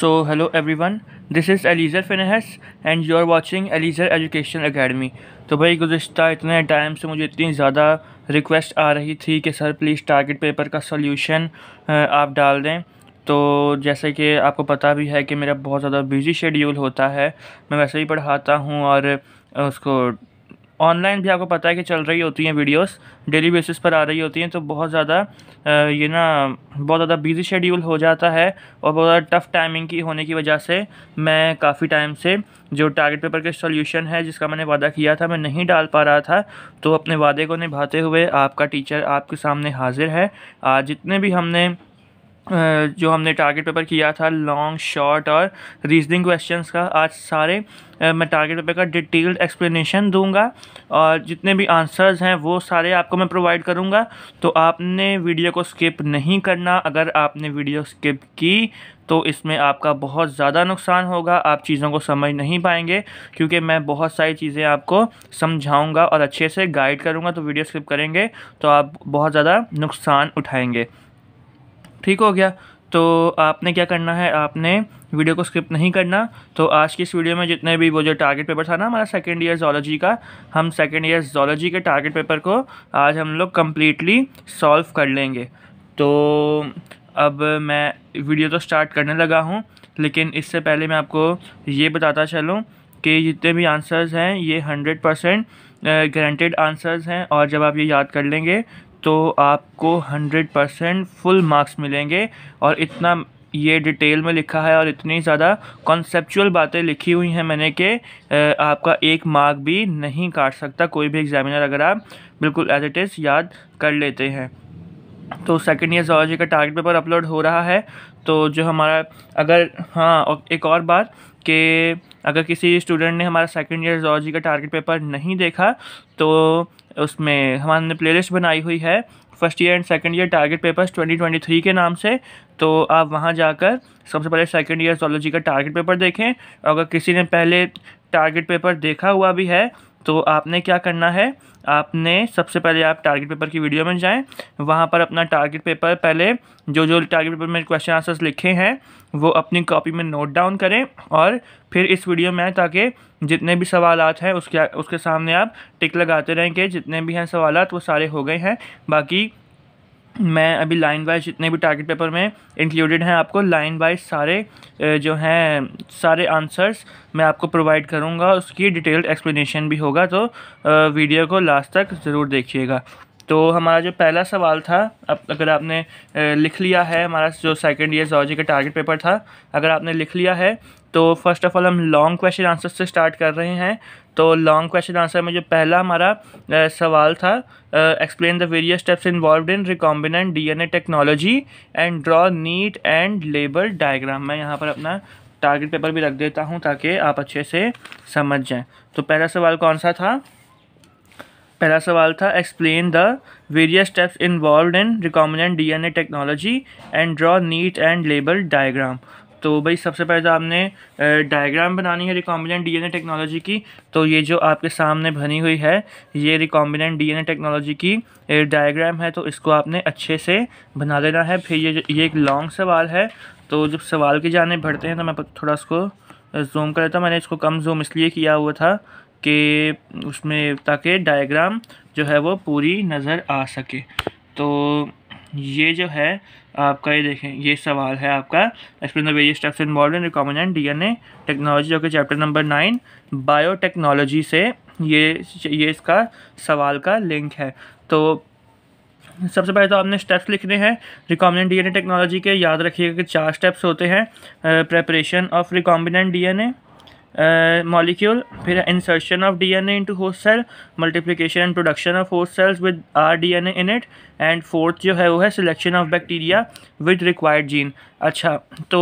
so hello everyone this is Eliezer Phinehas and you are watching Eliezer education academy तो भाई गुज्त इतने time से मुझे इतनी ज़्यादा रिक्वेस्ट आ रही थी कि सर प्लीज़ टारगेट पेपर का सोल्यूशन आप डाल दें तो जैसे कि आपको पता भी है कि मेरा बहुत ज़्यादा बिजी शेड्यूल होता है मैं वैसे ही पढ़ाता हूँ और उसको ऑनलाइन भी आपको पता है कि चल रही होती हैं वीडियोस डेली बेसिस पर आ रही होती हैं तो बहुत ज़्यादा ये ना बहुत ज़्यादा बिजी शेड्यूल हो जाता है और बहुत ज़्यादा टफ़ टाइमिंग की होने की वजह से मैं काफ़ी टाइम से जो टारगेट पेपर के सॉल्यूशन है जिसका मैंने वादा किया था मैं नहीं डाल पा रहा था तो अपने वादे को निभाते हुए आपका टीचर आपके सामने हाजिर है आज जितने भी हमने जो हमने टारगेट पेपर किया था लॉन्ग शॉर्ट और रीजनिंग क्वेश्चंस का आज सारे मैं टारगेट पेपर का डिटेल्ड एक्सप्लेनेशन दूंगा और जितने भी आंसर्स हैं वो सारे आपको मैं प्रोवाइड करूंगा तो आपने वीडियो को स्किप नहीं करना अगर आपने वीडियो स्किप की तो इसमें आपका बहुत ज़्यादा नुकसान होगा आप चीज़ों को समझ नहीं पाएंगे क्योंकि मैं बहुत सारी चीज़ें आपको समझाऊँगा और अच्छे से गाइड करूँगा तो वीडियो स्किप करेंगे तो आप बहुत ज़्यादा नुकसान उठाएँगे ठीक हो गया तो आपने क्या करना है आपने वीडियो को स्किप नहीं करना तो आज की इस वीडियो में जितने भी वो जो टारगेट पेपर था ना हमारा सेकेंड ईयर जोलॉजी का हम सेकेंड ईयर जोलॉजी के टारगेट पेपर को आज हम लोग कम्प्लीटली सॉल्व कर लेंगे तो अब मैं वीडियो तो स्टार्ट करने लगा हूँ लेकिन इससे पहले मैं आपको ये बताता चलूँ कि जितने भी आंसर्स हैं ये हंड्रेड परसेंट गारंटेड आंसर्स हैं और जब आप ये याद कर लेंगे तो आपको हंड्रेड परसेंट फुल मार्क्स मिलेंगे और इतना ये डिटेल में लिखा है और इतनी ज़्यादा कॉन्सेपचुअल बातें लिखी हुई हैं मैंने कि आपका एक मार्क भी नहीं काट सकता कोई भी एग्जामिनर अगर आप बिल्कुल एज इट इज़ याद कर लेते हैं तो सेकंड ईयर जोलॉजी का टारगेट पेपर अपलोड हो रहा है तो जो हमारा अगर हाँ एक और बात कि अगर किसी स्टूडेंट ने हमारा सेकंड ईयर जोलॉजी का टारगेट पेपर नहीं देखा तो उसमें हमारे प्ले लिस्ट बनाई हुई है first year and second year target papers 2023 के नाम से तो आप वहां जाकर सबसे पहले सेकेंड ईयर जोलॉजी का टारगेट पेपर देखें और अगर किसी ने पहले टारगेट पेपर देखा हुआ भी है तो आपने क्या करना है आपने सबसे पहले आप टारगेट पेपर की वीडियो में जाएं वहाँ पर अपना टारगेट पेपर पहले जो जो टारगेट पेपर में क्वेश्चन आंसर्स लिखे हैं वो अपनी कॉपी में नोट डाउन करें और फिर इस वीडियो में ताकि जितने भी सवाल हैं उसके उसके सामने आप टिक लगाते रहें कि जितने भी हैं सवाल वो सारे हो गए हैं बाकी मैं अभी लाइन वाइज जितने भी टारगेट पेपर में इंक्लूडेड हैं आपको लाइन वाइज सारे जो हैं सारे आंसर्स मैं आपको प्रोवाइड करूँगा उसकी डिटेल्ड एक्सप्लेनेशन भी होगा तो वीडियो को लास्ट तक ज़रूर देखिएगा तो हमारा जो पहला सवाल था अब अगर आपने लिख लिया है हमारा जो सेकेंड ईयर जॉजी का टारगेट पेपर था अगर आपने लिख लिया है तो फर्स्ट ऑफ ऑल हम लॉन्ग क्वेश्चन आंसर से स्टार्ट कर रहे हैं तो लॉन्ग क्वेश्चन आंसर में जो पहला हमारा सवाल था explain the various steps involved in recombinant DNA technology and draw neat and label diagram मैं यहाँ पर अपना टारगेट पेपर भी रख देता हूँ ताकि आप अच्छे से समझ जाएँ तो पहला सवाल कौन सा था पहला सवाल था explain the various steps involved in recombinant DNA technology and draw neat and label diagram तो भाई सबसे पहले तो आपने डायग्राम बनानी है रिकॉम्बिनेंट डीएनए टेक्नोलॉजी की तो ये जो आपके सामने बनी हुई है ये रिकॉम्बिनेंट डीएनए टेक्नोलॉजी की डायग्राम है तो इसको आपने अच्छे से बना लेना है फिर ये ये एक लॉन्ग सवाल है तो जब सवाल की जाने बढ़ते हैं तो मैं थोड़ा उसको जूम कर लेता मैंने इसको कम जूम इसलिए किया हुआ था कि उसमें ताकि डायग्राम जो है वो पूरी नज़र आ सके तो ये जो है आपका ये देखें ये सवाल है आपका explain the various steps involved D N DNA technology जो कि चैप्टर नंबर नाइन बायोटेक्नोलॉजी से ये ये इसका सवाल का लिंक है तो सबसे पहले तो आपने स्टेप्स लिखने हैं रिकॉम्बिनेंट डीएनए टेक्नोलॉजी के याद रखिएगा कि चार स्टेप्स होते हैं preparation of recombinant DNA molecule फिर insertion of DNA into host cell multiplication and production of host cells with R N in it and fourth जो है वो है selection of bacteria with required gene अच्छा तो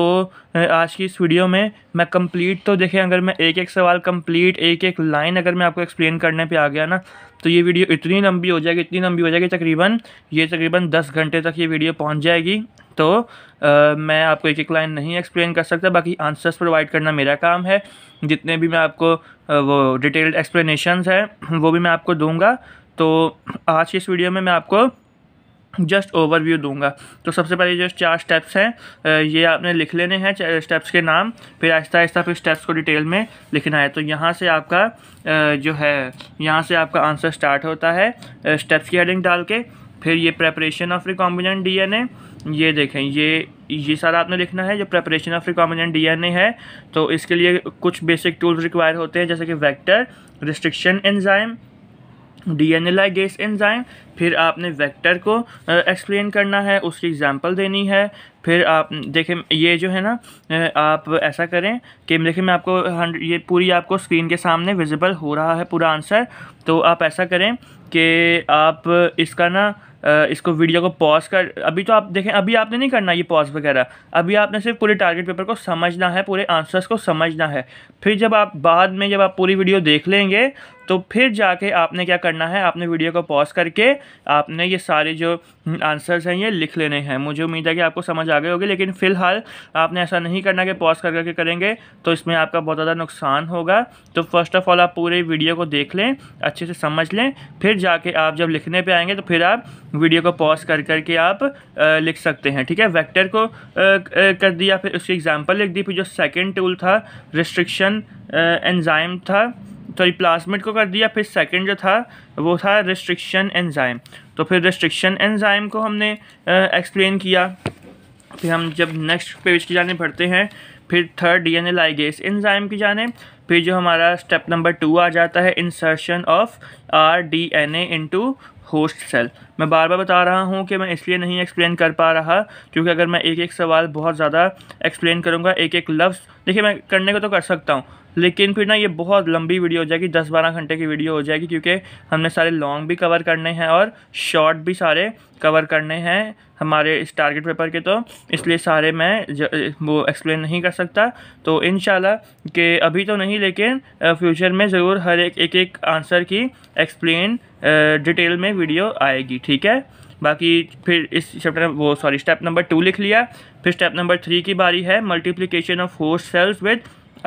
आज की इस वीडियो में मैं कंप्लीट तो देखें अगर मैं एक एक सवाल कंप्लीट एक एक लाइन अगर मैं आपको एक्सप्लेन करने पे आ गया ना तो ये वीडियो इतनी लंबी हो जाएगी इतनी लंबी हो जाएगी तकरीबन ये तकरीबन दस घंटे तक ये वीडियो पहुँच जाएगी तो आ, मैं आपको एक एक लाइन नहीं एक्सप्लेन कर सकता बाकी आंसर्स प्रोवाइड करना मेरा काम है जितने भी मैं आपको वो डिटेल्ड एक्सप्लेनेशंस हैं वो भी मैं आपको दूंगा तो आज की इस वीडियो में मैं आपको जस्ट ओवरव्यू दूंगा तो सबसे पहले जो चार स्टेप्स हैं ये आपने लिख लेने हैं स्टेप्स के नाम फिर आहिस्ता आहिस्ता फिर स्टेप्स को डिटेल में लिखना है तो यहाँ से आपका जो है यहाँ से आपका आंसर स्टार्ट होता है स्टेप्स की हेडिंग डाल के फिर ये प्रेपरेशन ऑफ रिकॉम्बिनेंट डीएनए ये देखें ये ये सारा आपने लिखना है जो प्रेपरेशन ऑफ रिकॉम्बिनेंट डीएनए है तो इसके लिए कुछ बेसिक टूल्स रिक्वायर होते हैं जैसे कि वेक्टर रिस्ट्रिक्शन एंजाइम डी गेस एंजाइम फिर आपने वेक्टर को एक्सप्लेन करना है उसकी एग्जांपल देनी है फिर आप देखें ये जो है ना आप ऐसा करें कि देखें मैं आपको ये पूरी आपको स्क्रीन के सामने विजिबल हो रहा है पूरा आंसर तो आप ऐसा करें कि आप इसका ना इसको वीडियो को पॉज कर अभी तो आप देखें अभी आपने नहीं करना ये पॉज वगैरह अभी आपने सिर्फ पूरे टारगेट पेपर को समझना है पूरे आंसर्स को समझना है फिर जब आप बाद में जब आप पूरी वीडियो देख लेंगे तो फिर जाके आपने क्या करना है आपने वीडियो को पॉज करके आपने ये सारे जो आंसर्स हैं ये लिख लेने हैं मुझे उम्मीद है कि आपको समझ आ गई होगी लेकिन फ़िलहाल आपने ऐसा नहीं करना कि पॉज कर करके करेंगे तो इसमें आपका बहुत ज़्यादा नुकसान होगा तो फर्स्ट ऑफ़ ऑल आप पूरे वीडियो को देख लें अच्छे से समझ लें फिर जाके आप जब लिखने पर आएँगे तो फिर आप वीडियो को पॉज कर करके आप लिख सकते हैं ठीक है वैक्टर को कर दिया फिर उसकी एग्ज़ाम्पल लिख दी फिर जो सेकेंड टूल था रिस्ट्रिक्शन एनजाइम था सॉरी तो प्लास्मिड को कर दिया फिर सेकंड जो था वो था रिस्ट्रिक्शन एंजाइम तो फिर रिस्ट्रिक्शन एंजाइम को हमने एक्सप्लेन किया फिर हम जब नेक्स्ट पेज की जाने पढ़ते हैं फिर थर्ड डीएनए लाइगेस एंजाइम की जाने फिर जो हमारा स्टेप नंबर टू आ जाता है insertion of R D N A host cell मैं बार बार बता रहा हूँ कि मैं इसलिए नहीं एक्सप्लेन कर पा रहा क्योंकि अगर मैं एक एक सवाल बहुत ज़्यादा एक्सप्लेन करूँगा एक एक लफ्ज़ देखिए मैं करने को तो कर सकता हूँ लेकिन फिर ना ये बहुत लंबी वीडियो हो जाएगी दस बारह घंटे की वीडियो हो जाएगी क्योंकि हमने सारे लॉन्ग भी कवर करने हैं और शॉर्ट भी सारे कवर करने हैं हमारे इस टारगेट पेपर के तो इसलिए सारे मैं वो एक्सप्लेन नहीं कर सकता तो इन के अभी तो नहीं लेकिन फ्यूचर में ज़रूर हर एक एक एक आंसर की एक्सप्लेन डिटेल में वीडियो आएगी ठीक है बाकी फिर इस चैप्टर वो सॉरी स्टेप नंबर टू लिख लिया फिर स्टेप नंबर थ्री की बारी है multiplication of four cells with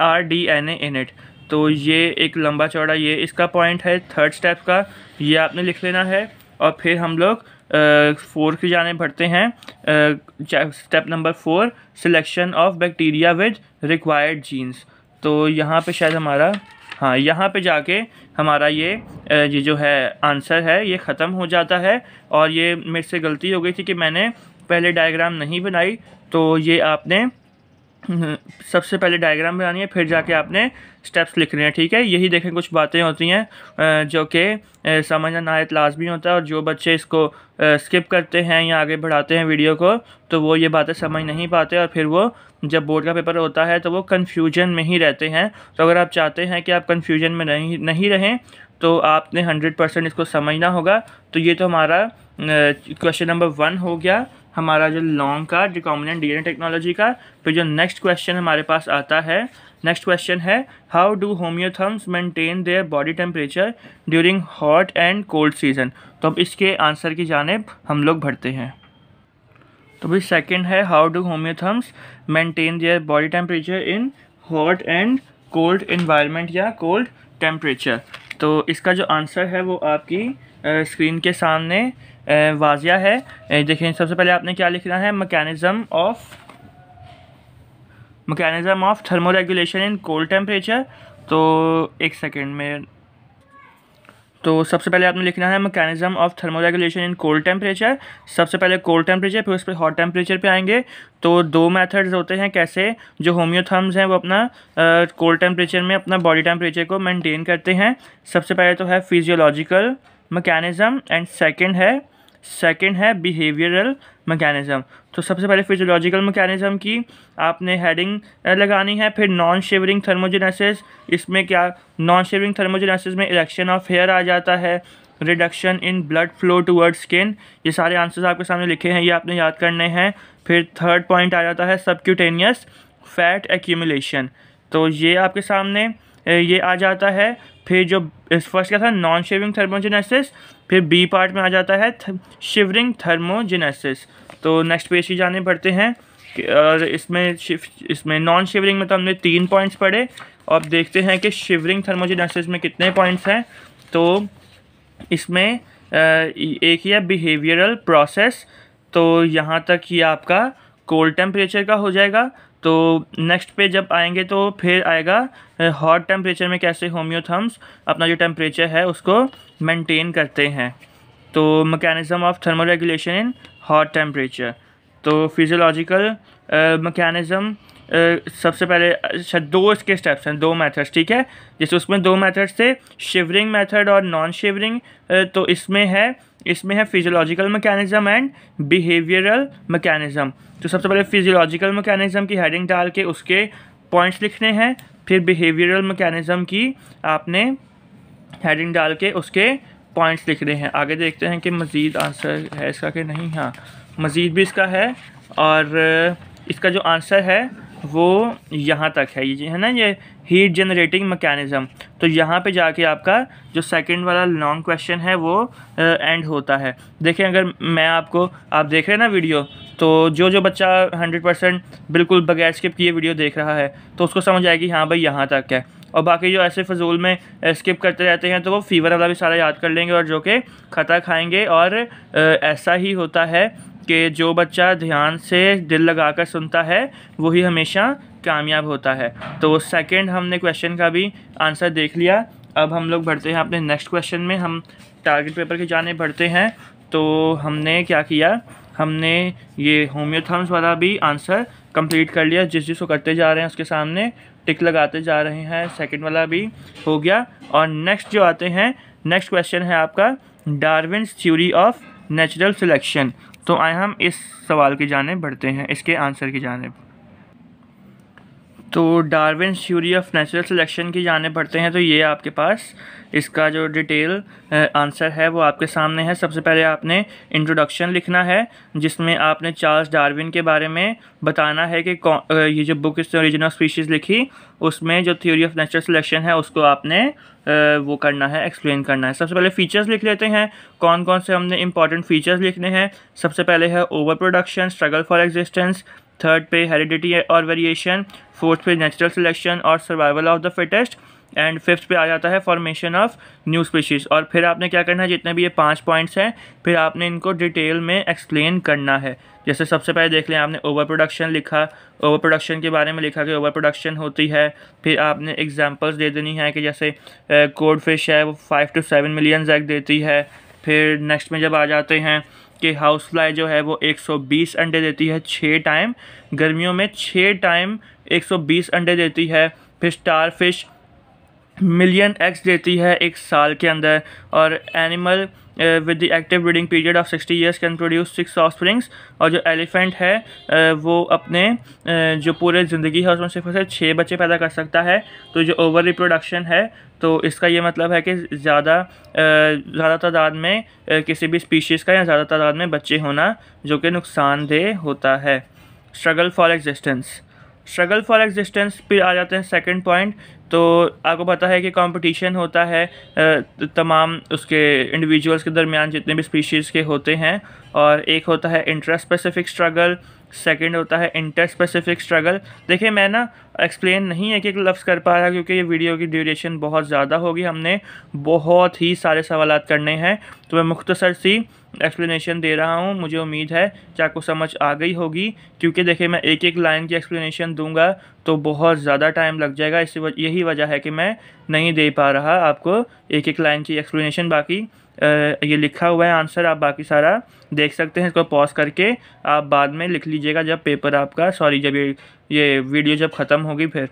R D N A in it तो ये एक लंबा चौड़ा ये इसका पॉइंट है थर्ड स्टेप का ये आपने लिख लेना है और फिर हम लोग फोर की जाने भरते हैं step number four selection of bacteria with required genes तो यहाँ पे शायद हमारा हाँ यहाँ पे जाके हमारा ये ये जो है आंसर है ये ख़त्म हो जाता है और ये मेरे से गलती हो गई थी कि मैंने पहले डायग्राम नहीं बनाई तो ये आपने हम्म, सबसे पहले डायग्राम बनानी है फिर जाके आपने स्टेप्स लिखने हैं ठीक है यही देखें कुछ बातें होती हैं जो कि समझना नहायत लाजमी होता है और जो बच्चे इसको स्किप करते हैं या आगे बढ़ाते हैं वीडियो को तो वो ये बातें समझ नहीं पाते और फिर वो जब बोर्ड का पेपर होता है तो वो कन्फ्यूजन में ही रहते हैं तो अगर आप चाहते हैं कि आप कन्फ्यूजन में नहीं नहीं रहें तो आपने हंड्रेड परसेंट इसको समझना होगा तो ये तो हमारा क्वेश्चन नंबर वन हो गया हमारा जो लॉन्ग का रिकॉमिनेंट डी टेक्नोलॉजी का फिर जो नेक्स्ट क्वेश्चन हमारे पास आता है नेक्स्ट क्वेश्चन है how do homeotherms maintain their body temperature during hot and cold season तो अब इसके आंसर की जानब हम लोग भरते हैं तो भाई सेकेंड है how do homeotherms maintain their body temperature in hot and cold environment या कोल्ड टेम्परेचर तो इसका जो आंसर है वो आपकी स्क्रीन के सामने वाजिया है देखें सबसे पहले आपने क्या लिखना है mechanism of mechanism of thermoregulation in cold temperature तो एक सेकेंड में तो सबसे पहले आपने लिखना है mechanism of thermoregulation in cold temperature सबसे पहले कोल्ड टेम्परेचर फिर उस पर हॉट टेम्परेचर पे आएंगे तो दो मेथड्स होते हैं कैसे जो होम्योथर्म्स हैं वो अपना कोल्ड टेम्परेचर में अपना बॉडी टेम्परेचर को मेंटेन करते हैं सबसे पहले तो है फिजियोलॉजिकल मकैनिज़म एंड सेकेंड है सेकंड है बिहेवियरल मैकेनिज़्म तो सबसे पहले फिजियोलॉजिकल मैकेनिज़्म की आपने हेडिंग लगानी है फिर नॉन शेवरिंग थर्मोजेनेसिस इसमें क्या नॉन शेवरिंग थर्मोजेनेसिस में इलेक्शन ऑफ हेयर आ जाता है reduction in blood flow toward skin ये सारे आंसर्स आपके सामने लिखे हैं ये आपने याद करने हैं फिर थर्ड पॉइंट आ जाता है सबक्यूटेनियस फैट एक्यूमिलेशन तो ये आपके सामने ये आ जाता है फिर जो फर्स्ट क्या था नॉन शिवरिंग थर्मोजेनेसिस फिर बी पार्ट में आ जाता है शिवरिंग थर्मोजेनेसिस तो नेक्स्ट पेज की जाने पड़ते हैं और इसमें इसमें नॉन शिवरिंग में तो हमने तीन पॉइंट्स पढ़े और देखते हैं कि शिवरिंग थर्मोजेनेसिस में कितने पॉइंट्स हैं तो इसमें एक ही है बिहेवियरल प्रोसेस तो यहाँ तक ये आपका कोल्ड टेम्परेचर का हो जाएगा तो नेक्स्ट पे जब आएंगे तो फिर आएगा हॉट टेम्परेचर में कैसे होम्योथम्स अपना जो टेम्परेचर है उसको मेंटेन करते हैं तो mechanism of thermal regulation in hot temperature तो फिजियोलॉजिकल मैकेनिज़्म सबसे पहले अच्छा दो इसके स्टेप्स हैं दो मेथड्स ठीक है जैसे उसमें दो मेथड्स थे शिवरिंग मेथड और नॉन शिवरिंग तो इसमें है इसमें है physiological mechanism and behavioural mechanism तो सबसे पहले फिजियोलॉजिकल मैकेनिज़्म की हेडिंग डाल के उसके पॉइंट्स लिखने हैं फिर बिहेवियरल मैकेनिज़्म की आपने हेडिंग डाल के उसके पॉइंट्स लिखने हैं आगे देखते हैं कि मज़ीद आंसर है इसका कि नहीं हाँ मज़ीद भी इसका है और इसका जो आंसर है वो यहाँ तक है ये है ना ये हीट जनरेटिंग मैकेनिज़्म तो यहाँ पे जाके आपका जो सेकंड वाला लॉन्ग क्वेश्चन है वो एंड होता है देखें अगर मैं आपको आप देख रहे हैं ना वीडियो तो जो जो बच्चा हंड्रेड परसेंट बिल्कुल बगैर स्किप किए वीडियो देख रहा है तो उसको समझ आएगी हाँ भाई यहाँ तक है और बाकी जो ऐसे फजूल में स्किप करते रहते हैं तो वो फीवर वाला भी सारा याद कर लेंगे और जो कि खता खाएंगे और ऐसा ही होता है कि जो बच्चा ध्यान से दिल लगा कर सुनता है वही हमेशा कामयाब होता है तो सेकंड हमने क्वेश्चन का भी आंसर देख लिया अब हम लोग बढ़ते हैं अपने नेक्स्ट क्वेश्चन में हम टारगेट पेपर की जाने बढ़ते हैं तो हमने क्या किया हमने ये होम्योथम्स वाला भी आंसर कंप्लीट कर लिया जिस जिसको करते जा रहे हैं उसके सामने टिक लगाते जा रहे हैं सेकंड वाला भी हो गया और नेक्स्ट जो आते हैं नेक्स्ट क्वेश्चन है आपका Darwin theory of natural selection तो आए हम इस सवाल की जानेब बढ़ते हैं इसके आंसर की जानब तो Darwin theory of natural selection की जाने पड़ते हैं तो ये आपके पास इसका जो डिटेल आंसर है वो आपके सामने है सबसे पहले आपने इंट्रोडक्शन लिखना है जिसमें आपने चार्ल्स डार्विन के बारे में बताना है कि ये जो बुक इसने ओरिजिनल ऑफ स्पीशीज़ लिखी उसमें जो थ्योरी ऑफ नेचुरल सिलेक्शन है उसको आपने वो करना है एक्सप्लेन करना है सबसे पहले फ़ीचर्स लिख लेते हैं कौन कौन से हमने इंपॉर्टेंट फ़ीचर्स लिखने हैं सबसे पहले है overproduction struggle for existence third पे हेरिडिटी और वेरिएशन फोर्थ पे नेचुरल सिलेक्शन और survival of the fittest and fifth पे आ जाता है फॉर्मेशन ऑफ न्यू स्पीशीज़ और फिर आपने क्या करना है जितने भी ये पांच पॉइंट्स हैं फिर आपने इनको डिटेल में एक्सप्लेन करना है जैसे सबसे पहले देख लें आपने ओवर प्रोडक्शन लिखा ओवर प्रोडक्शन के बारे में लिखा कि ओवर प्रोडक्शन होती है फिर आपने एग्जांपल्स दे देनी है कि जैसे कोड फिश है वो five to seven million egg देती है फिर नेक्स्ट में जब आ जाते हैं कि हाउस फ्लाई जो है वो 120 अंडे देती है छः टाइम गर्मियों में छः टाइम 120 अंडे देती है फिर स्टार फिश मिलियन एक्स देती है एक साल के अंदर और animal with the active breeding period of sixty years can produce six of और जो एलिफेंट है uh, वो अपने uh, जो पूरे ज़िंदगी है उसमें सिर्फ छः बच्चे पैदा कर सकता है तो जो ओवर रिप्रोडक्शन है तो इसका ये मतलब है कि ज़्यादा uh, ज़्यादा तादाद में uh, किसी भी स्पीशीज़ का या ज़्यादा तादाद में बच्चे होना जो कि नुकसानदेह होता है struggle for existence struggle for existence फिर आ जाते हैं सेकंड पॉइंट तो आपको पता है कि कंपटीशन होता है तमाम उसके इंडिविजुअल्स के दरमियान जितने भी स्पीशीज़ के होते हैं और एक होता है इंट्रा स्पेसिफिक स्ट्रगल सेकंड होता है इंटर स्पेसिफिक स्ट्रगल देखिए मैं ना एक्सप्लेन नहीं है कि लफ्ज़ कर पा रहा क्योंकि ये वीडियो की ड्यूरेशन बहुत ज़्यादा होगी हमने बहुत ही सारे सवाल करने हैं तो मैं मुख्तसर सी एक्सप्लेनेशन दे रहा हूँ मुझे उम्मीद है कि आपको समझ आ गई होगी क्योंकि देखिए मैं एक एक लाइन की एक्सप्लेनेशन दूंगा तो बहुत ज़्यादा टाइम लग जाएगा इसी वज, यही वजह है कि मैं नहीं दे पा रहा आपको एक एक लाइन की एक्सप्लेनेशन बाकी ये लिखा हुआ है आंसर आप बाकी सारा देख सकते हैं इसको पॉज करके आप बाद में लिख लीजिएगा जब पेपर आपका सॉरी जब ये ये वीडियो जब ख़त्म होगी फिर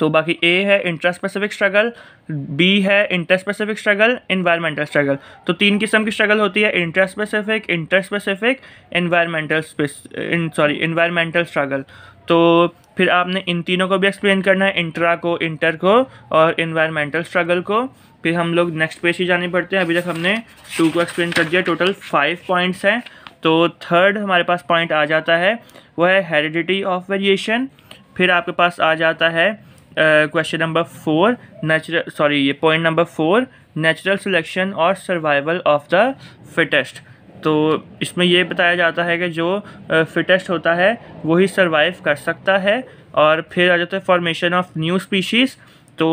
तो बाकी ए है इंटर स्पेसिफिक स्ट्रगल बी है interspecific struggle environmental struggle तो तीन किस्म की स्ट्रगल होती है interspecific interspecific environmental sorry environmental struggle तो फिर आपने इन तीनों को भी एक्सप्लेन करना है इंट्रा को इंटर को और इन्वायरमेंटल स्ट्रगल को फिर हम लोग नेक्स्ट पेज ही जाने पड़ते हैं अभी तक हमने टू को एक्सप्लेन कर दिया टोटल फाइव पॉइंट्स हैं तो थर्ड हमारे पास पॉइंट आ जाता है वह है हेरिडिटी ऑफ वेरिएशन फिर आपके पास आ जाता है question number four natural sorry ये point number four natural selection और सर्वाइवल ऑफ द फिटेस्ट तो इसमें यह बताया जाता है कि जो फिटेस्ट uh, होता है वही सर्वाइव कर सकता है और फिर आ जाता है फॉर्मेशन ऑफ न्यू स्पीशीज़ तो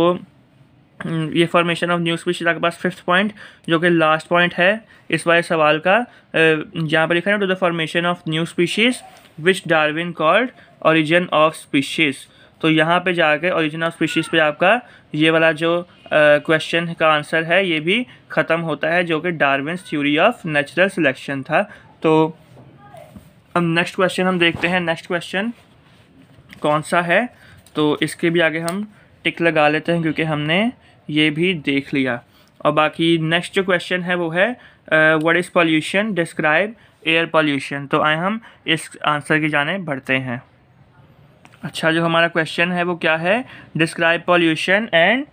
हम्म, ये फॉर्मेशन ऑफ न्यू स्पीशीज आपके पास फिफ्थ पॉइंट जो कि लास्ट पॉइंट है इस वाले सवाल का uh, जहाँ पर लिखा है to the formation of new species which Darwin called origin of species तो यहाँ पे जाके ओरिजिन ऑफ स्पीशीज़ पे आपका ये वाला जो क्वेश्चन का आंसर है ये भी ख़त्म होता है जो कि Darwin theory of natural selection था तो अब नेक्स्ट क्वेश्चन हम देखते हैं नेक्स्ट क्वेश्चन कौन सा है तो इसके भी आगे हम टिक लगा लेते हैं क्योंकि हमने ये भी देख लिया और बाकी नेक्स्ट जो क्वेश्चन है वो है what is pollution describe air pollution तो आए हम इस आंसर की जाने बढ़ते हैं अच्छा जो हमारा क्वेश्चन है वो क्या है describe pollution and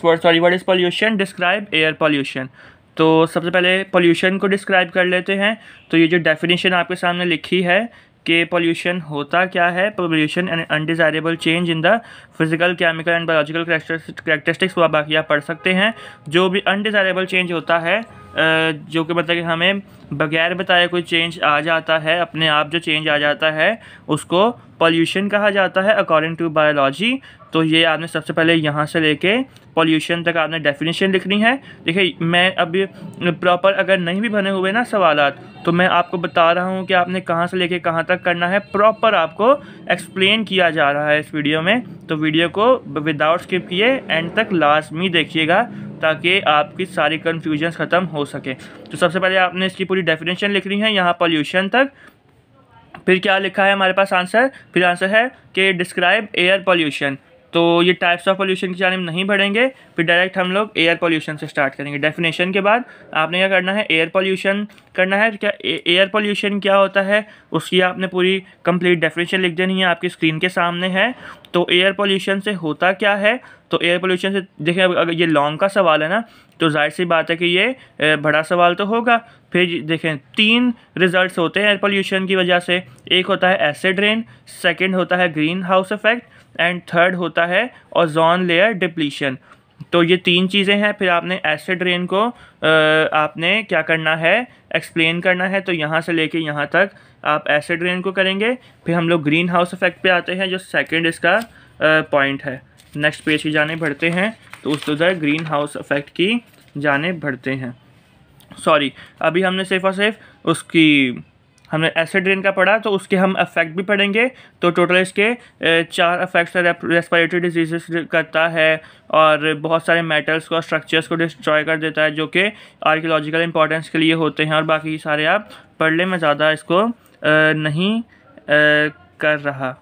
sorry what is pollution describe air pollution तो सबसे पहले पॉल्यूशन को डिस्क्राइब कर लेते हैं तो ये जो डेफिनेशन आपके सामने लिखी है कि पॉल्यूशन होता क्या है pollution and undesirable change in the physical chemical and biological characteristics वो बाकी आप पढ़ सकते हैं जो भी अनडिज़ायरेबल चेंज होता है uh, जो कि मतलब कि हमें बगैर बताए कोई चेंज आ जाता है अपने आप जो चेंज आ जाता है उसको पॉल्यूशन कहा जाता है अकॉर्डिंग टू बायोलॉजी तो ये आपने सबसे पहले यहाँ से लेके पॉल्यूशन तक आपने डेफिनेशन लिखनी है देखिए मैं अभी प्रॉपर अगर नहीं भी बने हुए ना सवाल तो मैं आपको बता रहा हूँ कि आपने कहाँ से लेके कहाँ तक करना है प्रॉपर आपको एक्सप्लेन किया जा रहा है इस वीडियो में तो वीडियो को विदाउट स्किप किए एंड तक लाजमी देखिएगा ताकि आपकी सारी कन्फ्यूजन ख़त्म हो सके तो सबसे पहले आपने इसकी पूरी डेफिनेशन लिखनी है यहाँ पॉल्यूशन तक फिर क्या लिखा है हमारे पास आंसर फिर आंसर है कि डिस्क्राइब एयर पॉल्यूशन तो ये टाइप्स ऑफ पोल्यूशन की जानब नहीं बढ़ेंगे फिर डायरेक्ट हम लोग एयर पोल्यूशन से स्टार्ट करेंगे डेफिनेशन के बाद आपने क्या करना है एयर पोल्यूशन करना है क्या एयर पोल्यूशन क्या होता है उसकी आपने पूरी कंप्लीट डेफिनेशन लिख देनी है आपकी स्क्रीन के सामने है तो एयर पोल्यूशन से होता क्या है तो एयर पोल्यूशन से देखिए अगर ये लॉन्ग का सवाल है ना तो जाहिर सी बात है कि ये बड़ा सवाल तो होगा फिर देखें तीन रिजल्ट्स होते हैं एयर पोल्यूशन की वजह से एक होता है एसिड रेन सेकंड होता है greenhouse effect and third होता है ओजोन लेयर डिप्लीशन तो ये तीन चीज़ें हैं फिर आपने एसिड रेन को आपने क्या करना है एक्सप्लेन करना है तो यहाँ से लेके यहाँ तक आप एसिड रेन को करेंगे फिर हम लोग ग्रीन हाउस इफेक्ट पर आते हैं जो सेकेंड इसका पॉइंट है नेक्स्ट पेज की जाने बढ़ते हैं तो उस तो ग्रीन हाउस इफेक्ट की जाने बढ़ते हैं सॉरी अभी हमने सिर्फ और सिर्फ उसकी हमने एसिड ड्रेन का पढ़ा तो उसके हम अफेक्ट भी पढ़ेंगे तो टोटल इसके चार अफेक्ट्स रेस्पिरेटरी डिजीज करता है और बहुत सारे मेटल्स को स्ट्रक्चर्स को डिस्ट्रॉय कर देता है जो कि आर्कियोलॉजिकल इंपॉर्टेंस के लिए होते हैं और बाकी सारे आप पढ़ने में ज़्यादा इसको नहीं कर रहा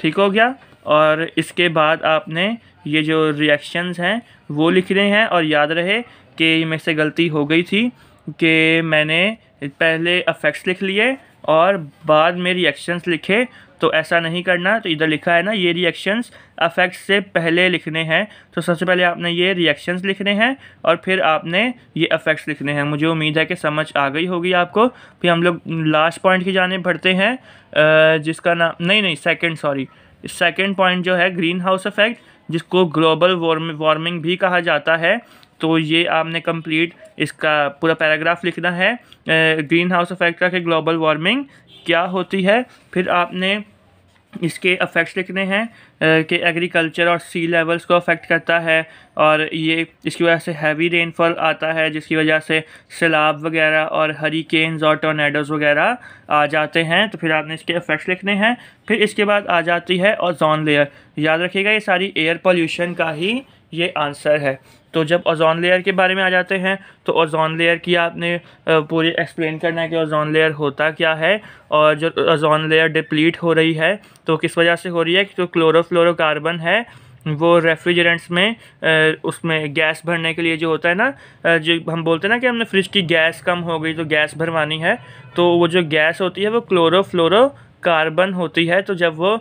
ठीक हो गया और इसके बाद आपने ये जो रिएक्शंस हैं वो लिख रहे हैं और याद रहे कि मेरे से गलती हो गई थी कि मैंने पहले अफेक्ट्स लिख लिए और बाद में रिएक्शंस लिखे तो ऐसा नहीं करना तो इधर लिखा है ना ये रिएक्शंस अफेक्ट्स से पहले लिखने हैं तो सबसे पहले आपने ये रिएक्शंस लिखने हैं और फिर आपने ये अफेक्ट्स लिखने हैं मुझे उम्मीद है कि समझ आ गई होगी आपको फिर हम लोग लास्ट पॉइंट की जाने बढ़ते हैं जिसका नाम नहीं नहीं सेकेंड सॉरी सेकेंड पॉइंट जो है ग्रीन हाउस अफेक्ट जिसको ग्लोबल वार्मिंग भी कहा जाता है तो ये आपने कंप्लीट इसका पूरा पैराग्राफ लिखना है ग्रीन हाउस इफेक्ट का कि ग्लोबल वार्मिंग क्या होती है फिर आपने इसके अफेक्ट्स लिखने हैं कि एग्रीकल्चर और सी लेवल्स को अफेक्ट करता है और ये इसकी वजह से हैवी रेनफॉल आता है जिसकी वजह से सैलाब वगैरह और केन्स और टोनेडोज़ वगैरह आ जाते हैं तो फिर आपने इसके अफेक्ट्स लिखने हैं फिर इसके बाद आ जाती है और जोन लेयर याद रखिएगा ये सारी एयर पोल्यूशन का ही ये आंसर है तो जब ओजोन लेयर के बारे में आ जाते हैं तो ओजोन लेयर की आपने पूरी एक्सप्लेन करना है कि ओजोन लेयर होता क्या है और जो ओजोन लेयर डिप्लीट हो रही है तो किस वजह से हो रही है कि जो क्लोरोफ्लोरोकार्बन है वो रेफ्रिजरेंट्स में उसमें गैस भरने के लिए जो होता है ना जो हम बोलते हैं ना कि हमने फ्रिज की गैस कम हो गई तो गैस भरवानी है तो वो जो गैस होती है वो क्लोरोफ्लोरो कार्बन होती है तो जब वो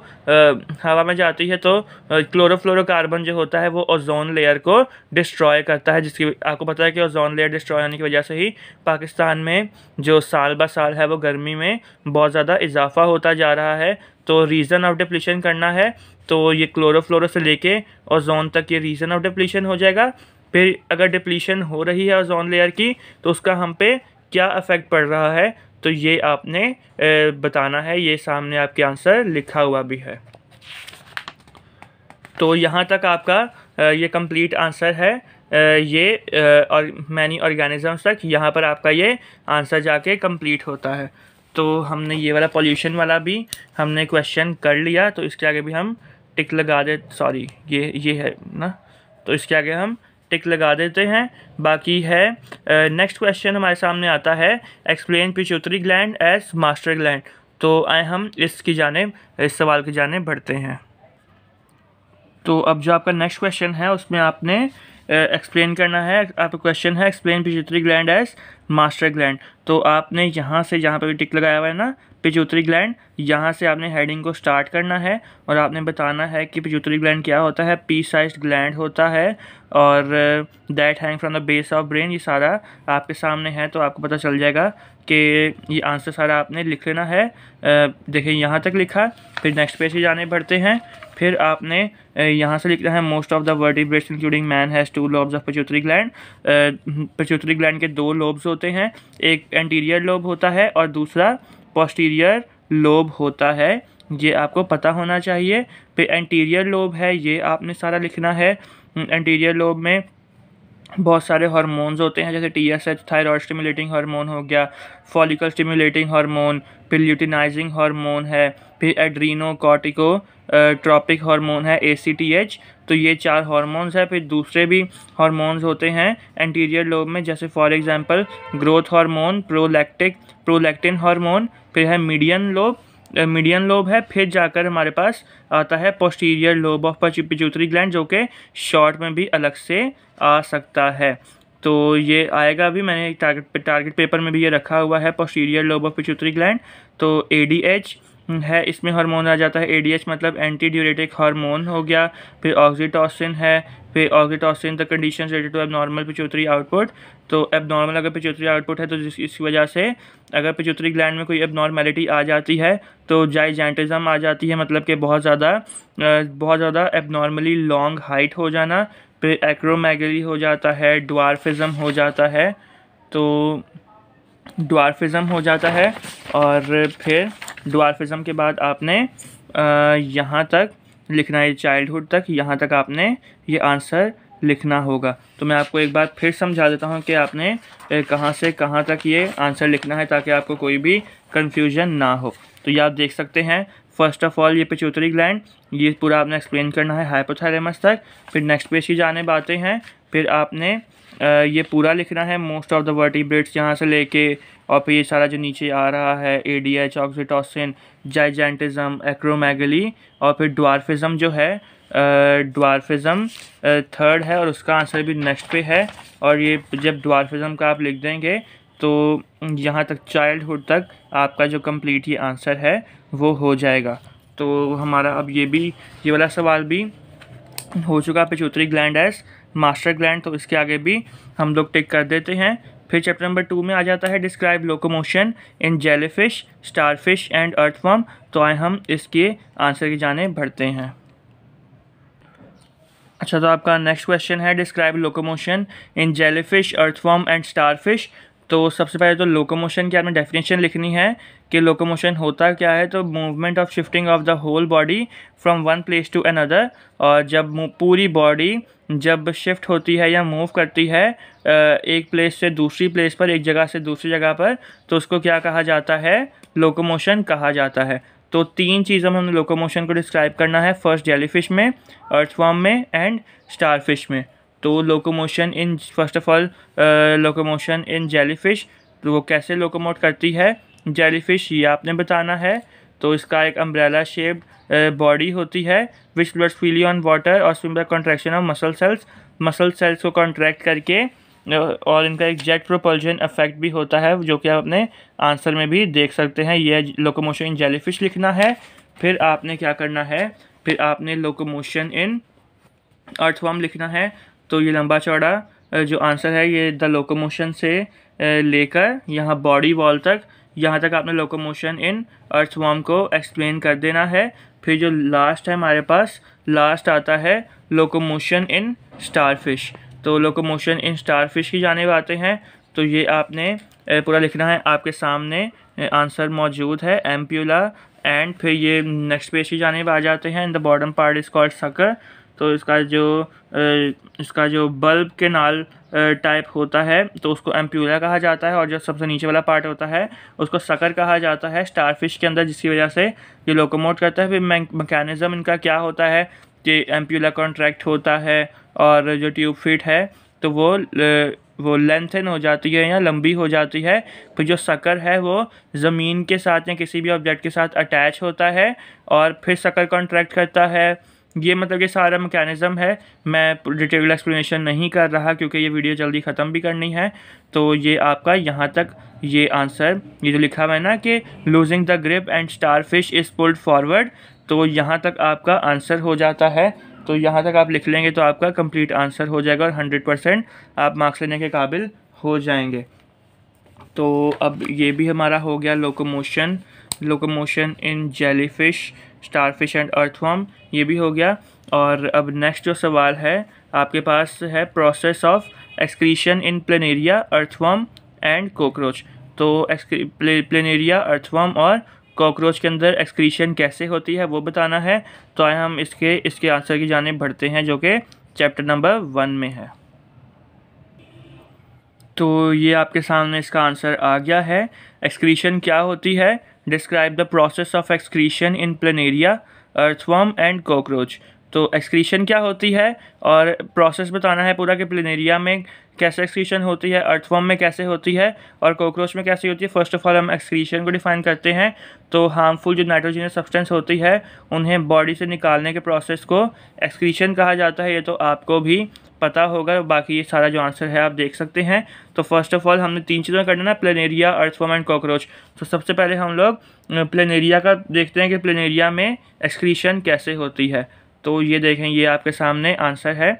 हवा में जाती है तो क्लोरोफ्लोरोकार्बन जो होता है वो ओजोन लेयर को डिस्ट्रॉय करता है जिसकी आपको पता है कि ओजोन लेयर डिस्ट्रॉय होने की वजह से ही पाकिस्तान में जो साल बा साल है वो गर्मी में बहुत ज़्यादा इजाफा होता जा रहा है तो रीज़न ऑफ डिप्लीशन करना है तो ये क्लोरोफ्लोरो से लेके ओजोन तक ये रीज़न ऑफ डिप्लीशन हो जाएगा फिर अगर डिप्लीशन हो रही है ओजोन लेयर की तो उसका हम पे क्या इफ़ेक्ट पड़ रहा है तो ये आपने बताना है ये सामने आपके आंसर लिखा हुआ भी है तो यहाँ तक आपका ये कंप्लीट आंसर है ये और मैनी ऑर्गेनिजम्स तक यहाँ पर आपका ये आंसर जाके कंप्लीट होता है तो हमने ये वाला पॉल्यूशन वाला भी हमने क्वेश्चन कर लिया तो इसके आगे भी हम टिक लगा दे सॉरी ये ये है ना तो इसके आगे हम टिक लगा देते हैं बाकी है नेक्स्ट क्वेश्चन हमारे सामने आता है explain pituitary gland as master gland तो आए हम इसकी जाने इस सवाल की जाने बढ़ते हैं तो अब जो आपका नेक्स्ट क्वेश्चन है उसमें आपने एक्सप्लेन करना है आपका क्वेश्चन है explain pituitary gland as master gland तो आपने यहाँ से जहाँ पर भी टिक लगाया हुआ है ना पिचूतरी ग्लैंड यहाँ से आपने हेडिंग को स्टार्ट करना है और आपने बताना है कि पिचूतरी ग्लैंड क्या होता है पी साइज ग्लैंड होता है और that hang from the base of brain ये सारा आपके सामने है तो आपको पता चल जाएगा कि ये आंसर सारा आपने लिख लेना है देखिए यहाँ तक लिखा फिर नेक्स्ट पेज ही जाने पड़ते हैं फिर आपने यहाँ से लिखना है most of the vertebrates including man has two lobes of pituitary gland pituitary gland के दो लोब्स होते हैं एक एंटीरियर लोब होता है और दूसरा पोस्टीरियर लोब होता है ये आपको पता होना चाहिए फिर एंटीरियर लोब है ये आपने सारा लिखना है एंटीरियर हम्म, लोब में बहुत सारे हार्मोन्स होते हैं जैसे T S H thyroid stimulating hormone हो गया फॉलिकल स्टिमुलेटिंग हार्मोन फिर ल्यूटिनाइजिंग हार्मोन है फिर एड्रीनो कॉटिको ट्रॉपिक हार्मोन है ए तो ये चार हार्मोन्स हैं फिर दूसरे भी हार्मोन्स होते हैं एंटीरियर लोब में जैसे for example growth hormone prolactic prolactin hormone फिर है मीडियन लोब मीडियन लोब है फिर जाकर हमारे पास आता है posterior lobe of pituitary gland जो कि शॉर्ट में भी अलग से आ सकता है तो ये आएगा अभी मैंने टारगेट पे टारगेट पेपर में भी ये रखा हुआ है posterior lobe of pituitary gland तो ए है इसमें हार्मोन आ जाता है ए मतलब एंटी ड्यूरेटिक हार्मोन हो गया फिर ऑक्सीटॉसिन है फिर oxytocin the condition related to abnormal pituitary output तो एबनॉर्मल अगर पिचोत्री आउटपुट है तो जिस इस वजह से अगर पिचोत्री ग्लैंड में कोई एबनॉर्मेलिटी आ जाती है तो जाइजेंटिज़म आ जाती है मतलब कि बहुत ज़्यादा बहुत ज़्यादा एबनॉर्मली लॉन्ग हाइट हो जाना फिर एक्रोमैगरी हो जाता है ड्वार्फिज़म हो जाता है तो डॉर्फिज़म हो जाता है और फिर ड्वार्फिज़म के बाद आपने यहाँ तक लिखना है चाइल्डहुड तक यहाँ तक आपने ये आंसर लिखना होगा तो मैं आपको एक बार फिर समझा देता हूँ कि आपने कहाँ से कहाँ तक ये आंसर लिखना है ताकि आपको कोई भी कन्फ्यूजन ना हो तो ये आप देख सकते हैं फर्स्ट ऑफ ऑल ये पिचूतरी ग्लैंड ये पूरा आपने एक्सप्लेन करना है हाइपोथैलेमस तक फिर नेक्स्ट पेज की जाने बातें हैं फिर आपने ये पूरा लिखना है मोस्ट ऑफ द वर्टिब्रेट्स यहाँ से लेके और फिर ये सारा जो नीचे आ रहा है A D H oxytocin gigantism acromegaly और फिर ड्वार्फिज़म जो है ड्वार्फिज़म थर्ड है और उसका आंसर भी नेक्स्ट पे है और ये जब ड्वार्फिज़म का आप लिख देंगे तो यहाँ तक चाइल्डहुड तक आपका जो कंप्लीट ये आंसर है वो हो जाएगा तो हमारा अब ये भी ये वाला सवाल भी हो चुका pituitary gland as master gland तो इसके आगे भी हम लोग टिक कर देते हैं फिर चैप्टर नंबर टू में आ जाता है describe locomotion in jellyfish starfish and form तो आए हम इसके आंसर की जाने भरते हैं अच्छा तो आपका नेक्स्ट क्वेश्चन है describe locomotion in jellyfish form and starfish तो सबसे पहले तो लोकोमोशन की आपने डेफिनेशन लिखनी है कि लोकोमोशन होता क्या है तो movement of shifting of the whole body from one place to another और जब पूरी बॉडी जब शिफ्ट होती है या मूव करती है एक प्लेस से दूसरी प्लेस पर एक जगह से दूसरी जगह पर तो उसको क्या कहा जाता है लोकोमोशन कहा जाता है तो तीन चीज़ों में हमने लोकोमोशन को डिस्क्राइब करना है फर्स्ट जेलीफिश में अर्थफॉर्म में एंड स्टारफिश में तो locomotion in first of all locomotion in jellyfish तो वो कैसे लोकोमोट करती है जेलीफिश ये आपने बताना है तो इसका एक अम्ब्रेला शेप बॉडी होती है which float freely on water और swim by contraction of muscle cells muscle cells को कॉन्ट्रैक्ट करके uh, और इनका एक जेट प्रोपल्जन इफेक्ट भी होता है जो कि आप अपने आंसर में भी देख सकते हैं यह लोकोमोशन इन जेलीफिश लिखना है फिर आपने क्या करना है फिर आपने लोकोमोशन इन अर्थवॉर्म लिखना है तो ये लंबा चौड़ा जो आंसर है ये द लोकोमोशन से लेकर यहाँ बॉडी वॉल तक यहाँ तक आपने लोकोमोशन इन अर्थ वॉम को एक्सप्लेन कर देना है फिर जो लास्ट है हमारे पास लास्ट आता है लोकोमोशन इन स्टारफिश तो लोकोमोशन इन स्टारफिश की जाने आते हैं तो ये आपने पूरा लिखना है आपके सामने आंसर मौजूद है एम्प्यूला एंड फिर ये नेक्स्ट पेज की जानब आ जाते हैं in the bottom part is called sucker तो इसका जो इसका जो बल्ब के नाल टाइप होता है तो उसको एम्प्यूला कहा जाता है और जो सबसे नीचे वाला पार्ट होता है उसको सकर कहा जाता है स्टारफिश के अंदर जिसकी वजह से ये लोकोमोट करता है फिर मैकेनिज़म इनका क्या होता है कि एम्प्यूला कॉन्ट्रैक्ट होता है और जो ट्यूब फिट है तो वो वो लेंथन हो जाती है या लंबी हो जाती है फिर जो सकर है वो ज़मीन के साथ या किसी भी ऑब्जेक्ट के साथ अटैच होता है और फिर सकर कॉन्ट्रैक्ट करता है ये मतलब ये सारा मैकेनिज़्म है मैं डिटेल एक्सप्लेनेशन नहीं कर रहा क्योंकि ये वीडियो जल्दी ख़त्म भी करनी है तो ये आपका यहाँ तक ये आंसर ये जो लिखा हुआ है ना कि losing the grip and starfish is pulled forward तो यहाँ तक आपका आंसर हो जाता है तो यहाँ तक आप लिख लेंगे तो आपका कंप्लीट आंसर हो जाएगा और हंड्रेड परसेंट आप मार्क्स लेने के काबिल हो जाएंगे तो अब ये भी हमारा हो गया locomotion locomotion in jellyfish starfish and earthworm ये भी हो गया और अब नेक्स्ट जो सवाल है आपके पास है process of excretion in planaria earthworm and cockroach तो प्लेनेरिया अर्थवॉम और कॉकरोच के अंदर एक्सक्रीशन कैसे होती है वो बताना है तो आए हम इसके इसके आंसर की जानेब बढ़ते हैं जो कि चैप्टर नंबर वन में है तो ये आपके सामने इसका आंसर आ गया है एक्सक्रीशन क्या होती है describe the process of excretion in planaria earthworm and cockroach तो एक्सक्रीशन क्या होती है और प्रोसेस बताना है पूरा कि प्लेनेरिया में कैसे एक्सक्रीशन होती है अर्थवॉम में कैसे होती है और कॉकरोच में कैसे होती है फर्स्ट ऑफ ऑल हम एक्सक्रीशन को डिफाइन करते हैं तो हार्मफुल जो नाइट्रोजीनियस सब्सटेंस होती है उन्हें बॉडी से निकालने के प्रोसेस को एक्सक्रीशन कहा जाता है ये तो आपको भी पता होगा बाकी ये सारा जो आंसर है आप देख सकते हैं तो फर्स्ट ऑफ ऑल हमने तीन चीज़ों में करना है प्लेनेरिया अर्थफॉर्म एंड कॉकरोच तो सबसे पहले हम लोग प्लेनेरिया का देखते हैं कि प्लेनेरिया में एक्सक्रीशन कैसे होती है तो ये देखें ये आपके सामने आंसर है